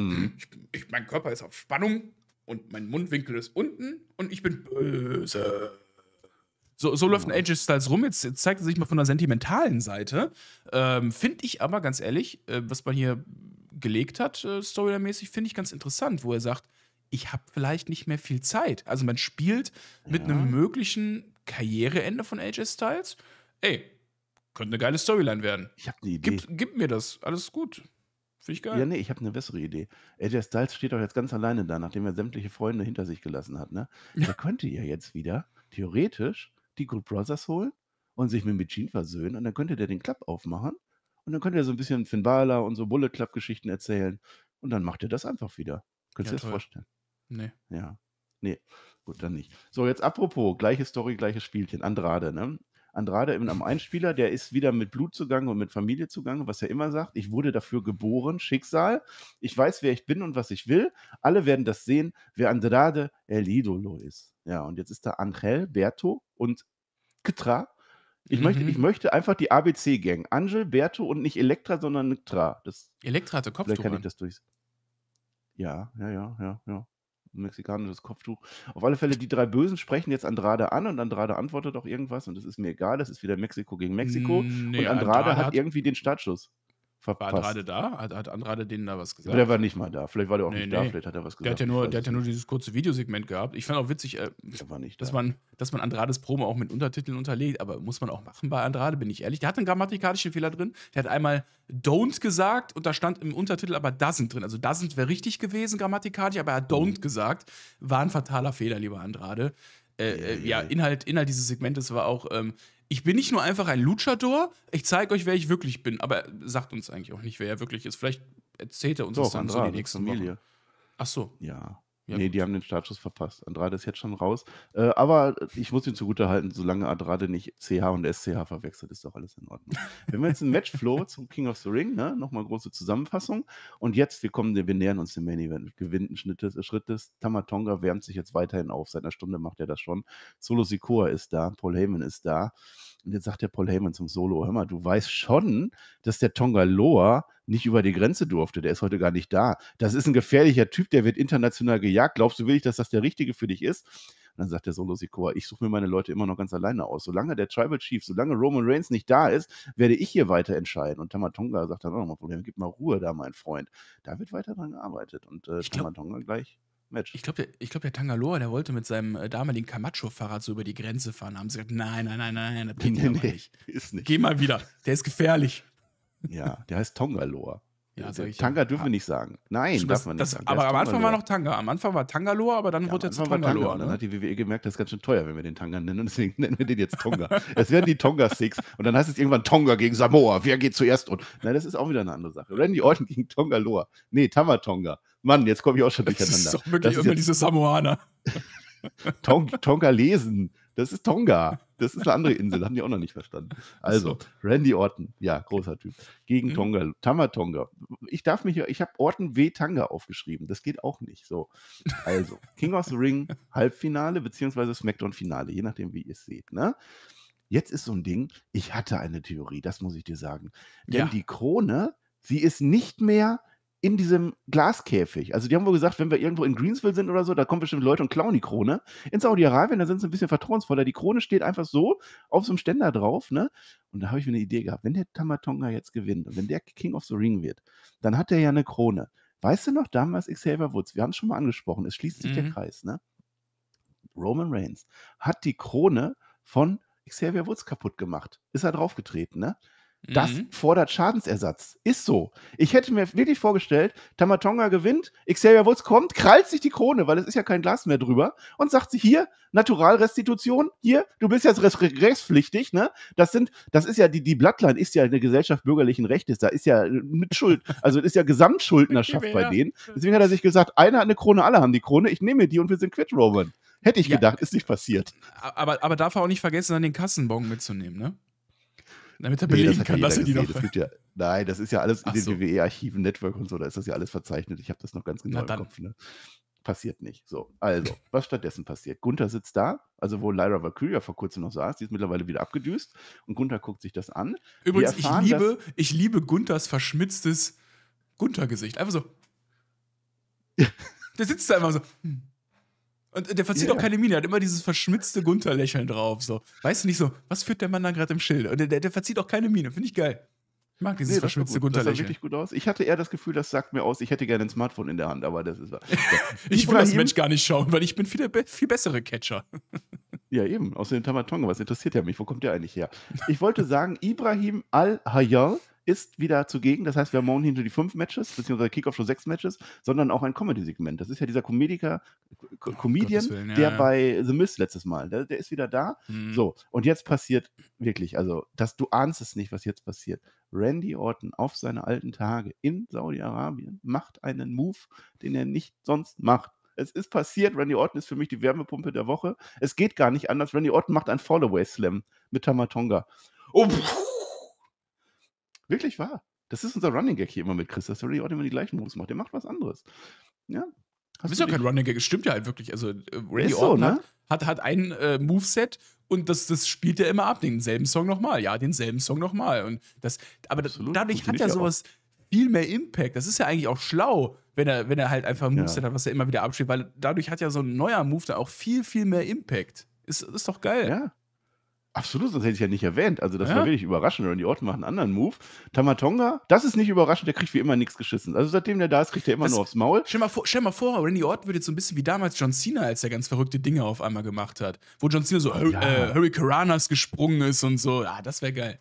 Mhm. Ich, ich, mein Körper ist auf Spannung und mein Mundwinkel ist unten und ich bin böse. So, so läuft ein AJ Styles rum. Jetzt, zeigt er sich mal von der sentimentalen Seite. Ähm, finde ich aber ganz ehrlich, äh, was man hier gelegt hat, äh, storymäßig, finde ich ganz interessant, wo er sagt, ich habe vielleicht nicht mehr viel Zeit. Also man spielt ja. mit einem möglichen Karriereende von AJ Styles. Ey, könnte eine geile Storyline werden. Ich habe eine Idee. Gib, gib, mir das, alles gut. Finde ich geil. Ja, nee, ich habe eine bessere Idee. AJ Styles steht doch jetzt ganz alleine da, nachdem er sämtliche Freunde hinter sich gelassen hat. Ne? Er könnte ja jetzt wieder theoretisch die Good Brothers holen und sich mit Michin versöhnen und dann könnte der den Club aufmachen und dann könnte er so ein bisschen Finn Balor und so Bullet Club Geschichten erzählen und dann macht er das einfach wieder. Könntest du dir das vorstellen? Nee. Ja. Nee, gut, dann nicht. So, jetzt apropos, gleiche Story, gleiches Spielchen. Andrade, ne? Andrade eben am Einspieler, der ist wieder mit Blut zugange und mit Familie zugange, was er immer sagt. Ich wurde dafür geboren, Schicksal. Ich weiß, wer ich bin und was ich will. Alle werden das sehen, wer Andrade El Idolo ist. Ja, und jetzt ist da Angel, Berto und Ktra. Ich, mhm. möchte, ich möchte einfach die ABC-Gang. Angel, Berto und nicht Elektra, sondern Nitra. Das, Elektra hatte Kopftuch. Vielleicht kann ich das durch. Ja, ja, ja, ja, ja. Mexikanisches Kopftuch. Auf alle Fälle, die drei Bösen sprechen jetzt Andrade an und Andrade antwortet auch irgendwas und das ist mir egal, das ist wieder Mexiko gegen Mexiko. Nee, und Andrade, Andrade hat, hat irgendwie den Startschuss verpasst. War Andrade da? Hat, hat Andrade denen da was gesagt? Aber der war nicht mal da. Vielleicht war der auch nee, nicht nee. da. Vielleicht hat er was gesagt. Der hat ja nur, der hat ja nur dieses kurze Videosegment gehabt. Ich fand auch witzig, äh, da. dass, man, dass man Andrades Promo auch mit Untertiteln unterlegt. Aber muss man auch machen bei Andrade, bin ich ehrlich. Der hat einen grammatikalischen Fehler drin. Der hat einmal don't gesagt und da stand im Untertitel aber doesn't drin. Also doesn't wäre richtig gewesen grammatikalisch, aber er hat don't mhm. gesagt. War ein fataler Fehler, lieber Andrade äh, äh ja, Inhalt, Inhalt dieses Segmentes war auch, ähm, ich bin nicht nur einfach ein Luchador, ich zeige euch, wer ich wirklich bin. Aber sagt uns eigentlich auch nicht, wer er wirklich ist. Vielleicht erzählt er uns Doch, das dann Andra, so die nächsten Familie. Wochen. Ach so. Ja. Ja, nee, gut. die haben den Startschuss verpasst. Andrade ist jetzt schon raus. Äh, aber ich muss ihn zugutehalten, solange Andrade nicht CH und SCH verwechselt, ist doch alles in Ordnung. Wenn wir jetzt ein Matchflow *laughs* zum King of the Ring, ne? nochmal große Zusammenfassung. Und jetzt, wir kommen, wir nähern uns dem Main Event. Gewinnten Schrittes, Schrittes. Tamatonga wärmt sich jetzt weiterhin auf. Seit einer Stunde macht er das schon. Solo Sikoa ist da, Paul Heyman ist da. Und jetzt sagt der Paul Heyman zum Solo, hör mal, du weißt schon, dass der Tongaloa nicht über die Grenze durfte. Der ist heute gar nicht da. Das ist ein gefährlicher Typ, der wird international gejagt. Glaubst du wirklich, dass das der Richtige für dich ist? Und dann sagt der Solo Sikoa, ich suche mir meine Leute immer noch ganz alleine aus. Solange der Tribal Chief, solange Roman Reigns nicht da ist, werde ich hier weiter entscheiden. Und Tamatonga sagt dann auch nochmal Problem, gib mal Ruhe da, mein Freund. Da wird weiter dran gearbeitet. Und äh, Tamatonga gleich Match. Ich glaube, der, glaub, der Tangaloa, der wollte mit seinem äh, damaligen Camacho-Fahrrad so über die Grenze fahren. Da haben sie gesagt, nein, nein, nein, nein, das geht nee, nee, nicht. Ist nicht. Geh mal wieder, der ist gefährlich. Ja, der heißt Tongaloa. Ja, also Tanga ja. dürfen wir nicht sagen. Nein, das, darf man nicht das, sagen. Der aber am Anfang war noch Tanga. Am Anfang war Tangaloa, aber dann ja, wurde jetzt Tongaloa. Ne? Dann ne? hat die WWE gemerkt, das ist ganz schön teuer, wenn wir den Tanga nennen. Und deswegen *laughs* nennen wir den jetzt Tonga. es werden die Tonga Six. Und dann heißt es irgendwann Tonga gegen Samoa. Wer geht zuerst? Und nein, das ist auch wieder eine andere Sache. Randy Orton gegen Tongaloa. Nee, Tamatonga. Mann, jetzt komme ich auch schon durcheinander. Das ist doch wirklich das immer diese Samoaner. *laughs* Ton Tonga lesen. Das ist Tonga. Das ist eine andere Insel. Haben die auch noch nicht verstanden. Also, Randy Orton. Ja, großer Typ. Gegen mhm. Tonga. Tamatonga. Ich darf mich, ich habe Orton W. Tanga aufgeschrieben. Das geht auch nicht. So. Also, King of the Ring Halbfinale beziehungsweise SmackDown Finale. Je nachdem, wie ihr es seht. Ne? Jetzt ist so ein Ding. Ich hatte eine Theorie. Das muss ich dir sagen. Denn ja. die Krone, sie ist nicht mehr in diesem Glaskäfig. Also die haben wohl gesagt, wenn wir irgendwo in Greensville sind oder so, da kommen bestimmt Leute und klauen die Krone. In Saudi-Arabien, da sind sie ein bisschen vertrauensvoller. Die Krone steht einfach so auf so einem Ständer drauf, ne? Und da habe ich mir eine Idee gehabt, wenn der Tamatonga jetzt gewinnt und wenn der King of the Ring wird, dann hat er ja eine Krone. Weißt du noch damals Xavier Woods? Wir haben es schon mal angesprochen, es schließt sich mhm. der Kreis, ne? Roman Reigns hat die Krone von Xavier Woods kaputt gemacht. Ist er draufgetreten, ne? Das mhm. fordert Schadensersatz. Ist so. Ich hätte mir wirklich vorgestellt, Tamatonga gewinnt, Xavier Woods kommt, krallt sich die Krone, weil es ist ja kein Glas mehr drüber und sagt sie hier, Naturalrestitution, hier, du bist jetzt rechtspflichtig, ne? Das sind, das ist ja, die, die Blattline ist ja eine Gesellschaft bürgerlichen Rechtes, da ist ja Mitschuld, also ist ja Gesamtschuldnerschaft *laughs* bei denen. Deswegen hat er sich gesagt, einer hat eine Krone, alle haben die Krone, ich nehme die und wir sind quit, Rowan. Hätte ich ja. gedacht, ist nicht passiert. Aber, aber darf er auch nicht vergessen, dann den Kassenbon mitzunehmen, ne? Damit er belegen das kann, dass er die noch. Das ja, nein, das ist ja alles Ach in den so. WWE-Archiven, Network und so, da ist das ja alles verzeichnet. Ich habe das noch ganz genau Na, im Kopf. Ne? Passiert nicht. So, also, was stattdessen passiert? Gunther sitzt da, also wo Lyra Valkyria vor kurzem noch saß, die ist mittlerweile wieder abgedüst und Gunther guckt sich das an. Übrigens, ich, liebe, ich liebe Gunthers verschmitztes Gunther-Gesicht. Einfach so. *laughs* der sitzt da einfach so. Hm. Und der verzieht yeah. auch keine Miene, hat immer dieses verschmitzte Gunter-Lächeln drauf. So. Weißt du nicht so, was führt der Mann da gerade im Schild? Und der, der, verzieht auch keine Miene, finde ich geil. Ich mag dieses nee, verschmitzte Gunter. Das sieht wirklich gut aus. Ich hatte eher das Gefühl, das sagt mir aus, ich hätte gerne ein Smartphone in der Hand, aber das ist wahr. *laughs* ich will das Mensch gar nicht schauen, weil ich bin viel, viel bessere Catcher. *laughs* ja, eben, aus dem Tamatonga. Was interessiert ja mich? Wo kommt der eigentlich her? Ich wollte sagen, Ibrahim Al-Hayal ist wieder zugegen. Das heißt, wir haben morgen nicht die fünf Matches, beziehungsweise Kickoff schon sechs Matches, sondern auch ein Comedy-Segment. Das ist ja dieser Comediker, Co oh, Comedian, Willen, ja, der ja. bei The Mist letztes Mal, der, der ist wieder da. Mhm. So, und jetzt passiert wirklich, also dass du ahnst es nicht, was jetzt passiert. Randy Orton auf seine alten Tage in Saudi-Arabien macht einen Move, den er nicht sonst macht. Es ist passiert. Randy Orton ist für mich die Wärmepumpe der Woche. Es geht gar nicht anders. Randy Orton macht einen Fallaway Slam mit Tamatonga. Oh, pff Wirklich wahr. Das ist unser Running Gag hier immer mit Chris, dass Randy Orton immer die gleichen Moves macht. Der macht was anderes. Ja. Hast das ist ja kein Running Gag, es stimmt ja halt wirklich. Also äh, Randy Orton so, ne? hat, hat, ein äh, Moveset und das, das spielt er immer ab. Denselben Song nochmal, ja, denselben Song nochmal. Und das, aber das, dadurch hat ja sowas auch. viel mehr Impact. Das ist ja eigentlich auch schlau, wenn er, wenn er halt einfach ein Moveset ja. hat, was er immer wieder abspielt, weil dadurch hat ja so ein neuer Move da auch viel, viel mehr Impact. Ist, ist doch geil. Ja. Absolut, sonst hätte ich ja nicht erwähnt. Also, das ja. war wirklich überraschend. Randy Orton macht einen anderen Move. Tamatonga, das ist nicht überraschend, der kriegt wie immer nichts geschissen. Also, seitdem der da ist, kriegt er immer das, nur aufs Maul. Stell mal, vor, stell mal vor, Randy Orton wird jetzt so ein bisschen wie damals John Cena, als er ganz verrückte Dinge auf einmal gemacht hat. Wo John Cena so Hur ja. äh, Hurricanes gesprungen ist und so. Ja, ah, das wäre geil.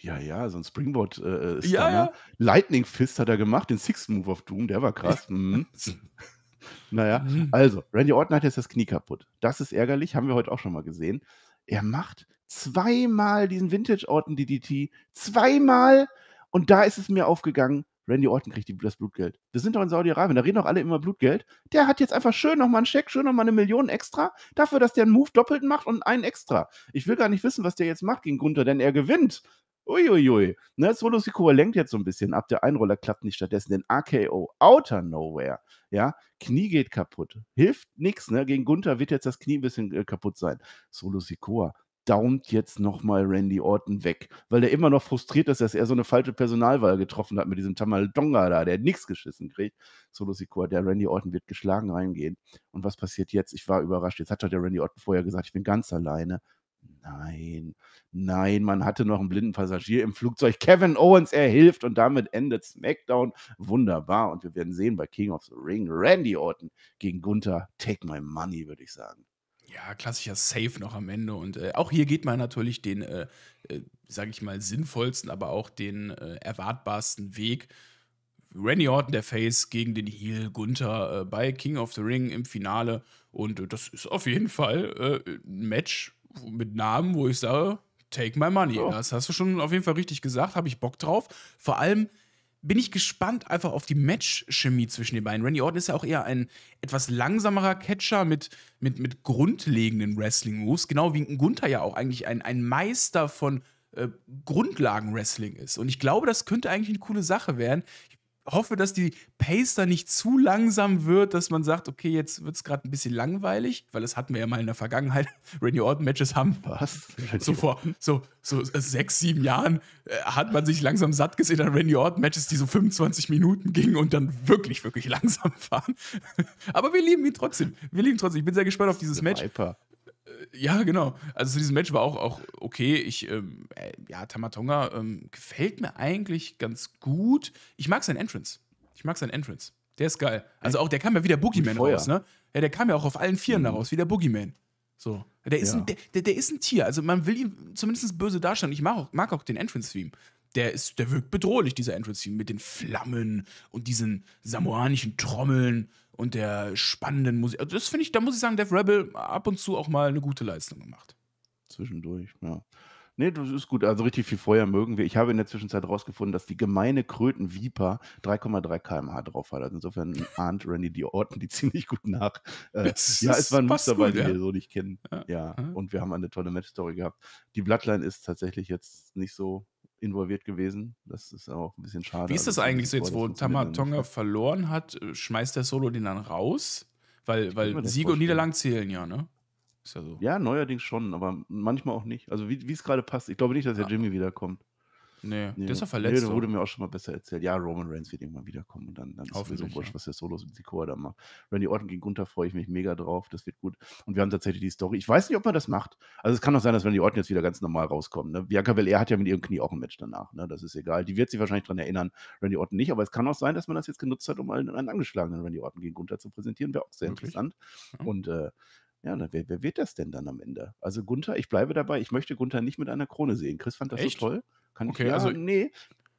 Ja, ja, so ein Springboard äh, äh ja, ja. Lightning Fist hat er gemacht, den Sixth Move of Doom, der war krass. Mhm. *laughs* naja, mhm. also, Randy Orton hat jetzt das Knie kaputt. Das ist ärgerlich, haben wir heute auch schon mal gesehen. Er macht zweimal diesen Vintage-Orten DDT, zweimal. Und da ist es mir aufgegangen, Randy Orton kriegt das Blutgeld. Wir sind doch in Saudi-Arabien, da reden doch alle immer Blutgeld. Der hat jetzt einfach schön nochmal einen Scheck, schön nochmal eine Million extra, dafür, dass der einen Move doppelt macht und einen extra. Ich will gar nicht wissen, was der jetzt macht gegen Gunther, denn er gewinnt. Uiuiui. Ne, Solo Sikoa lenkt jetzt so ein bisschen ab. Der Einroller klappt nicht stattdessen. Den AKO. Outer Nowhere. Ja, Knie geht kaputt. Hilft nichts. Ne? Gegen Gunther wird jetzt das Knie ein bisschen äh, kaputt sein. Solo Sikoa daumt jetzt nochmal Randy Orton weg, weil er immer noch frustriert ist, dass er so eine falsche Personalwahl getroffen hat mit diesem Tamaldonga da, der nichts geschissen kriegt. Solo Sikoa, der Randy Orton wird geschlagen reingehen. Und was passiert jetzt? Ich war überrascht. Jetzt hat ja der Randy Orton vorher gesagt, ich bin ganz alleine. Nein, nein, man hatte noch einen blinden Passagier im Flugzeug. Kevin Owens, er hilft und damit endet SmackDown. Wunderbar. Und wir werden sehen bei King of the Ring Randy Orton gegen Gunther. Take my money, würde ich sagen. Ja, klassischer Safe noch am Ende. Und äh, auch hier geht man natürlich den, äh, äh, sage ich mal, sinnvollsten, aber auch den äh, erwartbarsten Weg. Randy Orton, der Face, gegen den Heel Gunther äh, bei King of the Ring im Finale. Und äh, das ist auf jeden Fall ein Match, mit Namen, wo ich sage, take my money. Oh. Das hast du schon auf jeden Fall richtig gesagt, habe ich Bock drauf. Vor allem bin ich gespannt einfach auf die Match-Chemie zwischen den beiden. Randy Orton ist ja auch eher ein etwas langsamerer Catcher mit, mit, mit grundlegenden Wrestling-Moves, genau wie ein Gunther ja auch eigentlich ein, ein Meister von äh, Grundlagen-Wrestling ist. Und ich glaube, das könnte eigentlich eine coole Sache werden. Ich hoffe, dass die Pace da nicht zu langsam wird, dass man sagt, okay, jetzt wird es gerade ein bisschen langweilig, weil das hatten wir ja mal in der Vergangenheit. *laughs* Randy Orton-Matches haben Was? so vor so, so äh, sechs, sieben Jahren äh, hat man sich langsam satt gesehen an Randy Orton-Matches, die so 25 Minuten gingen und dann wirklich, wirklich *laughs* langsam waren. Aber wir lieben ihn trotzdem. Wir lieben ihn trotzdem. Ich bin sehr gespannt auf dieses Match. Viper ja, genau. Also zu diesem Match war auch, auch okay. Ich, ähm, äh, ja, Tamatonga ähm, gefällt mir eigentlich ganz gut. Ich mag sein Entrance. Ich mag sein Entrance. Der ist geil. Also auch, der kam ja wieder Boogeyman raus, ne? Ja, der kam ja auch auf allen Vieren mhm. raus, wie der Boogeyman. So. Der ist, ja. ein, der, der ist ein Tier. Also man will ihn zumindest böse darstellen. Ich mag auch, mag auch den Entrance-Theme. Der, ist, der wirkt bedrohlich, dieser Entrance-Theme, mit den Flammen und diesen samoanischen Trommeln und der spannenden Musik. Also das finde ich, da muss ich sagen, Death Rebel ab und zu auch mal eine gute Leistung gemacht. Zwischendurch, ja. Nee, das ist gut. Also richtig viel Feuer mögen wir. Ich habe in der Zwischenzeit rausgefunden, dass die gemeine Kröten-Viper 3,3 km/h drauf hat. Also insofern *laughs* ahnt Randy die Orten die ziemlich gut nach. Äh, ja, es war ein Muster, weil wir ja. so nicht kennen. Ja. ja. Mhm. Und wir haben eine tolle Match-Story gehabt. Die Bloodline ist tatsächlich jetzt nicht so involviert gewesen. Das ist auch ein bisschen schade. Wie ist also das also, eigentlich so jetzt, wo Tamatonga verloren hat, äh, schmeißt der Solo den dann raus? Weil, weil Siege und Niederlang zählen ja, ne? Ist ja so. Ja, neuerdings schon, aber manchmal auch nicht. Also wie es gerade passt. Ich glaube nicht, dass der ja. Ah. Jimmy wiederkommt. Nee, nee, der ist ja verletzt. Nee, der wurde mir auch schon mal besser erzählt. Ja, Roman Reigns wird irgendwann wiederkommen und dann, dann ist sowieso wurscht, ja. was der Solos und Sikoa da macht. Randy Orton gegen Gunther freue ich mich mega drauf, das wird gut. Und wir haben tatsächlich die Story. Ich weiß nicht, ob man das macht. Also es kann auch sein, dass Randy Orton jetzt wieder ganz normal rauskommt. Ne? Bianca Belair hat ja mit ihrem Knie auch ein Match danach. Ne? Das ist egal. Die wird sich wahrscheinlich daran erinnern, Randy Orton nicht. Aber es kann auch sein, dass man das jetzt genutzt hat, um einen, einen angeschlagenen Randy Orton gegen Gunther zu präsentieren. Wäre auch sehr Wirklich? interessant. Ja. Und äh, ja, wer, wer, wird das denn dann am Ende? Also Gunther, ich bleibe dabei, ich möchte Gunther nicht mit einer Krone sehen. Chris fand das Echt? so toll. Kann okay, ich, ja, also nee,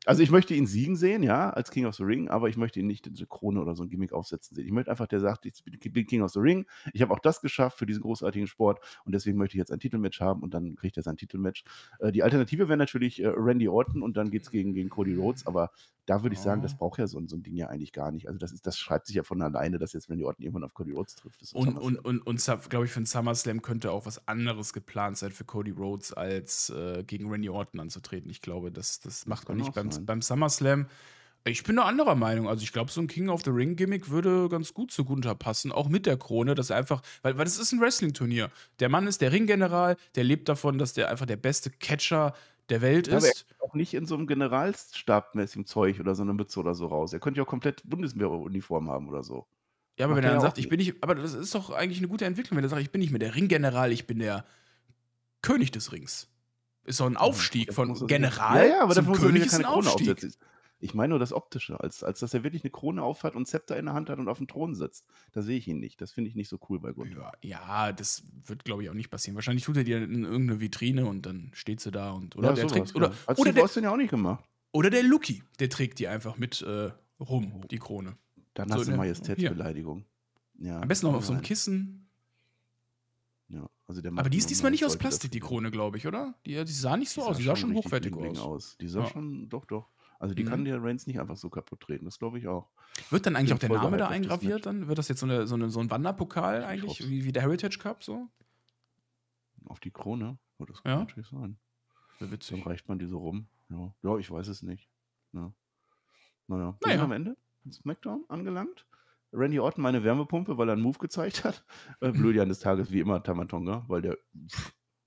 also ich möchte ihn siegen sehen, ja, als King of the Ring, aber ich möchte ihn nicht in eine Krone oder so ein Gimmick aufsetzen sehen. Ich möchte einfach, der sagt, ich bin King of the Ring, ich habe auch das geschafft für diesen großartigen Sport und deswegen möchte ich jetzt ein Titelmatch haben und dann kriegt er sein Titelmatch. Äh, die Alternative wäre natürlich äh, Randy Orton und dann geht es gegen, gegen Cody Rhodes, aber da würde ich sagen, das ah. braucht ja so, so ein Ding ja eigentlich gar nicht. Also das, ist, das schreibt sich ja von alleine, dass jetzt Randy Orton irgendwann auf Cody Rhodes trifft. Und, und, und, und, glaube ich, für den SummerSlam könnte auch was anderes geplant sein für Cody Rhodes, als äh, gegen Randy Orton anzutreten. Ich glaube, das, das macht das man nicht beim beim, SummerSlam. Ich bin eine anderer Meinung. Also ich glaube, so ein King of the Ring Gimmick würde ganz gut zu Gunther passen, auch mit der Krone, dass er einfach, weil, weil das ist ein Wrestling Turnier. Der Mann ist der Ringgeneral, der lebt davon, dass der einfach der beste Catcher der Welt ja, ist. auch nicht in so einem Generalstabmäßigem Zeug oder so eine Mütze oder so raus. Er könnte ja auch komplett Bundeswehruniform haben oder so. Ja, aber Macht wenn er dann sagt, ich bin nicht, aber das ist doch eigentlich eine gute Entwicklung, wenn er sagt, ich bin nicht mehr der Ringgeneral, ich bin der König des Rings. Ist doch ein Aufstieg von General ja, ja, aber zum König ist ein Aufstieg. Ich meine nur das Optische, als, als dass er wirklich eine Krone aufhat und Zepter in der Hand hat und auf dem Thron sitzt. Da sehe ich ihn nicht. Das finde ich nicht so cool bei Gundam. Ja, ja, das wird, glaube ich, auch nicht passieren. Wahrscheinlich tut er dir in irgendeine Vitrine und dann steht sie da und oder ja, der sowas, trägt. Oder, ja. oder der Boston ja auch nicht gemacht. Oder der Lucky, der trägt die einfach mit äh, rum, oh. die Krone. Dann so hast du ne? Majestätsbeleidigung. Ja. Am besten noch auf so einem Kissen. Ja. Also der Aber die ist diesmal nicht aus Plastik, die Krone, glaube ich, oder? Die, die, sah nicht so die aus, die sah schon hochwertig aus. aus. Die sah ja. schon, doch, doch. Also die mhm. kann der Reigns nicht einfach so kaputt treten, das glaube ich auch. Wird dann eigentlich auch der Name da halt eingraviert? Dann wird das jetzt so, eine, so, eine, so ein Wanderpokal eigentlich, wie, wie, der Heritage Cup so? Auf die Krone, oh, das kann ja. natürlich sein. Sehr witzig. Dann reicht man die so rum. Ja, ja ich weiß es nicht. Ja. Naja, naja. am Ende SmackDown angelangt. Randy Orton meine Wärmepumpe, weil er einen Move gezeigt hat. *laughs* Äh, Blödian des Tages wie immer Tamatonga, weil der.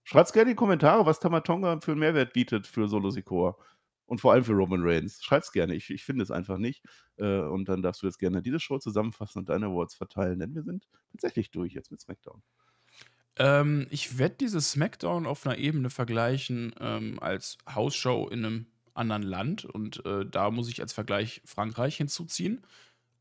Schreibt gerne in die Kommentare, was Tamatonga für einen Mehrwert bietet für Solo Sikoa. Und vor allem für Roman Reigns. Schreib's gerne. Ich, ich finde es einfach nicht. Äh, und dann darfst du jetzt gerne diese Show zusammenfassen und deine Awards verteilen, denn wir sind tatsächlich durch jetzt mit SmackDown. Ähm, ich werde dieses SmackDown auf einer Ebene vergleichen ähm, als Hausshow in einem anderen Land. Und äh, da muss ich als Vergleich Frankreich hinzuziehen.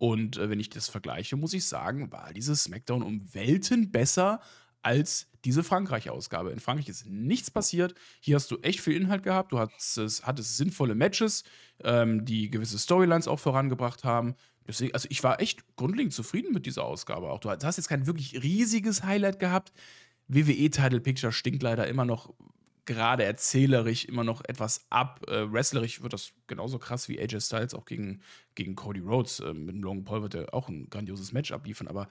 Und äh, wenn ich das vergleiche, muss ich sagen, war dieses SmackDown um Welten besser als diese Frankreich-Ausgabe. In Frankreich ist nichts passiert. Hier hast du echt viel Inhalt gehabt. Du hattest, hattest sinnvolle Matches, ähm, die gewisse Storylines auch vorangebracht haben. Deswegen, also ich war echt grundlegend zufrieden mit dieser Ausgabe. Auch du hast jetzt kein wirklich riesiges Highlight gehabt. WWE-Title Picture stinkt leider immer noch gerade erzählerisch immer noch etwas ab. Äh, wrestlerisch wird das genauso krass wie AJ Styles auch gegen, gegen Cody Rhodes. Äh, mit dem Logan Paul wird er auch ein grandioses Match abliefern, aber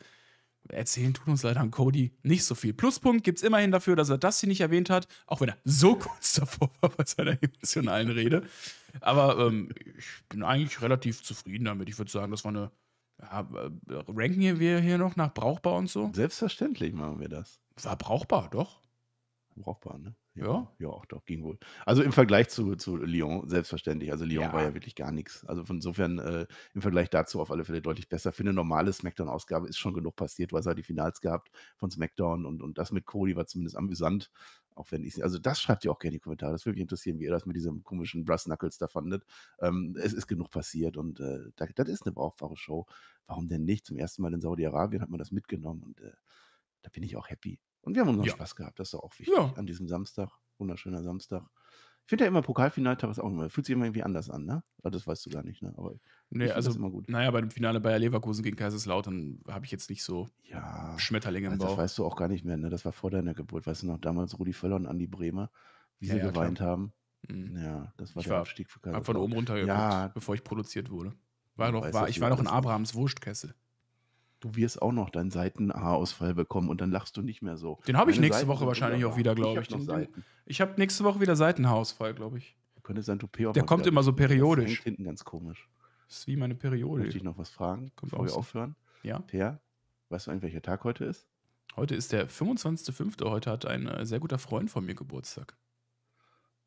erzählen tut uns leider an Cody nicht so viel. Pluspunkt gibt es immerhin dafür, dass er das hier nicht erwähnt hat, auch wenn er so *laughs* kurz davor war bei seiner emotionalen Rede. Aber ähm, ich bin eigentlich relativ zufrieden damit. Ich würde sagen, das war eine. Ja, äh, ranken wir hier noch nach brauchbar und so? Selbstverständlich machen wir das. War brauchbar, doch. Brauchbar, ne? Ja, ja, auch doch, ging wohl. Also im Vergleich zu, zu Lyon, selbstverständlich. Also Lyon Ja. war ja wirklich gar nichts. Also von insofern äh, im Vergleich dazu auf alle Fälle deutlich besser. Für eine normale SmackDown-Ausgabe ist schon genug passiert, weil es halt die Finals gehabt von SmackDown und, und das mit Cody war zumindest amüsant. Auch wenn ich, also das schreibt ihr auch gerne in die Kommentare. Das würde mich interessieren, wie ihr das mit diesem komischen Brass Knuckles da fandet. Ähm, es ist genug passiert und äh, da, das ist eine brauchbare Show. Warum denn nicht? Zum ersten Mal in Saudi-Arabien hat man das mitgenommen und äh, da bin ich auch happy. Und wir haben unseren ja. Spaß gehabt, das ist doch auch wichtig. Ja. An diesem Samstag, wunderschöner Samstag. Ich finde ja immer Pokalfinaltag ist auch immer, fühlt sich immer irgendwie anders an, ne? Ah, das weißt du gar nicht, ne? Aber nee, also, immer gut. Naja, bei dem Finale Bayer Leverkusen gegen Kaiserslautern habe ich jetzt nicht so ja, Schmetterlinge im also Bauch. Das weißt du auch gar nicht mehr, ne? Das war vor deiner Geburt, weißt du noch, damals Rudi Völler und Andi Bremer, wie ja, sie ja, geweint klar. haben. Mhm. Ja, das war ich der war Abstieg für Kaiserslautern. habe von oben runtergeguckt, ja, bevor ich produziert wurde. War noch, war, ich war noch in Abrahams Wurstkessel du wirst auch noch deinen Seitenhaarausfall bekommen und dann lachst du nicht mehr so. Den habe ich nächste Seiten Woche wahrscheinlich auch wieder, glaube ich. Ich habe hab nächste Woche wieder Seitenhaarausfall, glaube ich. Könnte sein, du Der kommt immer so periodisch. Das hängt hinten ganz komisch. Das ist wie meine Periode. Möchte ich noch was fragen, kommt bevor wir aufhören? Ja. Per, weißt du eigentlich, welcher Tag heute ist? Heute ist der 25.05. Heute hat ein äh, sehr guter Freund von mir Geburtstag.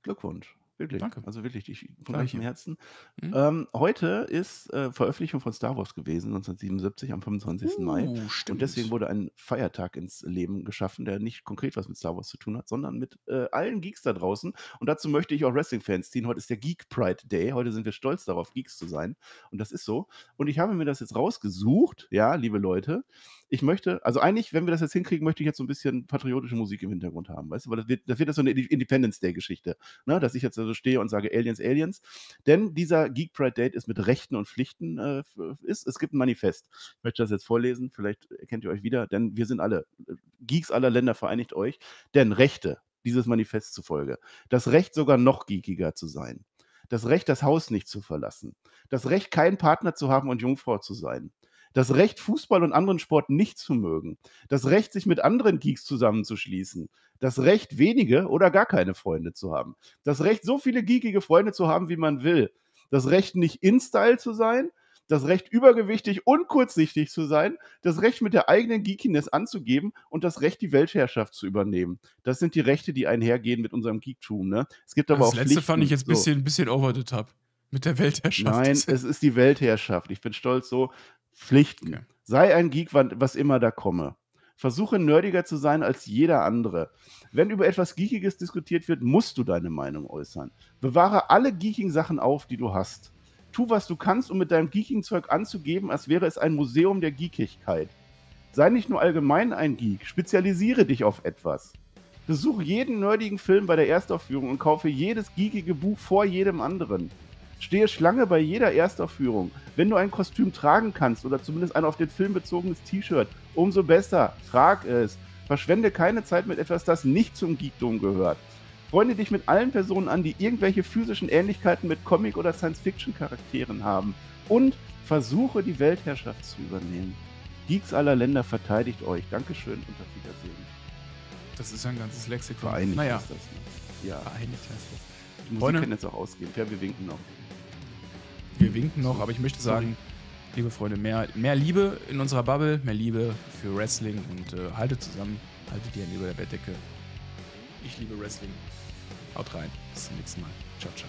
Glückwunsch wirklich. Danke. Also wirklich, ich, von Gleich. Herzen. Mhm. Ähm, heute ist äh, Veröffentlichung von Star Wars gewesen, 1977, am 25. Uh, Mai. Stimmt. Und deswegen wurde ein Feiertag ins Leben geschaffen, der nicht konkret was mit Star Wars zu tun hat, sondern mit äh, allen Geeks da draußen. Und dazu möchte ich auch Wrestling-Fans ziehen. Heute ist der Geek Pride Day. Heute sind wir stolz darauf, Geeks zu sein. Und das ist so. Und ich habe mir das jetzt rausgesucht, ja, liebe Leute ich möchte, also eigentlich, wenn wir das jetzt hinkriegen, möchte ich jetzt so ein bisschen patriotische Musik im Hintergrund haben, weißt du, weil das wird, das wird jetzt so eine Independence Day-Geschichte, ne? dass ich jetzt da so stehe und sage Aliens, Aliens. Denn dieser Geek Pride Date ist mit Rechten und Pflichten, äh, ist, es gibt ein Manifest. Ich möchte das jetzt vorlesen, vielleicht erkennt ihr euch wieder, denn wir sind alle, äh, Geeks aller Länder vereinigt euch, denn Rechte, dieses Manifest zufolge, das Recht sogar noch geekiger zu sein das Recht, das Haus nicht zu verlassen, das Recht, keinen Partner zu haben und Jungfrau zu sein, das Recht, Fußball und anderen Sport nicht zu mögen. Das Recht, sich mit anderen Geeks zusammenzuschließen. Das Recht, wenige oder gar keine Freunde zu haben. Das Recht, so viele geekige Freunde zu haben, wie man will. Das Recht, nicht in-Style zu sein. Das Recht, übergewichtig und kurzsichtig zu sein. Das Recht, mit der eigenen Geekiness anzugeben. Und das Recht, die Weltherrschaft zu übernehmen. Das sind die Rechte, die einhergehen mit unserem Geektum. Ne? Es gibt aber das auch letzte Pflichten. fand ich jetzt ein so. bisschen, bisschen over the top mit der Weltherrschaft. Nein, es ist die Weltherrschaft. Ich bin stolz, so Pflichten. Okay. Sei ein Geek, was immer da komme. Versuche nerdiger zu sein als jeder andere. Wenn über etwas Geekiges diskutiert wird, musst du deine Meinung äußern. Bewahre alle geekigen Sachen auf, die du hast. Tu, was du kannst, um mit deinem geekigen Zeug anzugeben, als wäre es ein Museum der Geekigkeit. Sei nicht nur allgemein ein Geek, spezialisiere dich auf etwas. Besuche jeden nerdigen Film bei der Erstaufführung und kaufe jedes geekige Buch vor jedem anderen. Stehe Schlange bei jeder Erstaufführung. Wenn du ein Kostüm tragen kannst oder zumindest ein auf den Film bezogenes T-Shirt, umso besser. Trag es. Verschwende keine Zeit mit etwas, das nicht zum Geekdom gehört. Freunde dich mit allen Personen an, die irgendwelche physischen Ähnlichkeiten mit Comic- oder Science-Fiction-Charakteren haben. Und versuche, die Weltherrschaft zu übernehmen. Geeks aller Länder verteidigt euch. Dankeschön und auf Wiedersehen. Das ist ja ein ganzes Lexikon. Vereinigt naja. ist das. Nicht. Ja. Vereinigt heißt das. Die Musik Freunde. kann jetzt auch ausgehen. Ja, wir winken noch. Wir winken noch, aber ich möchte sagen, liebe Freunde, mehr, mehr Liebe in unserer Bubble, mehr Liebe für Wrestling und äh, haltet zusammen, haltet die Hände über der Bettdecke. Ich liebe Wrestling. Haut rein. Bis zum nächsten Mal. Ciao, ciao.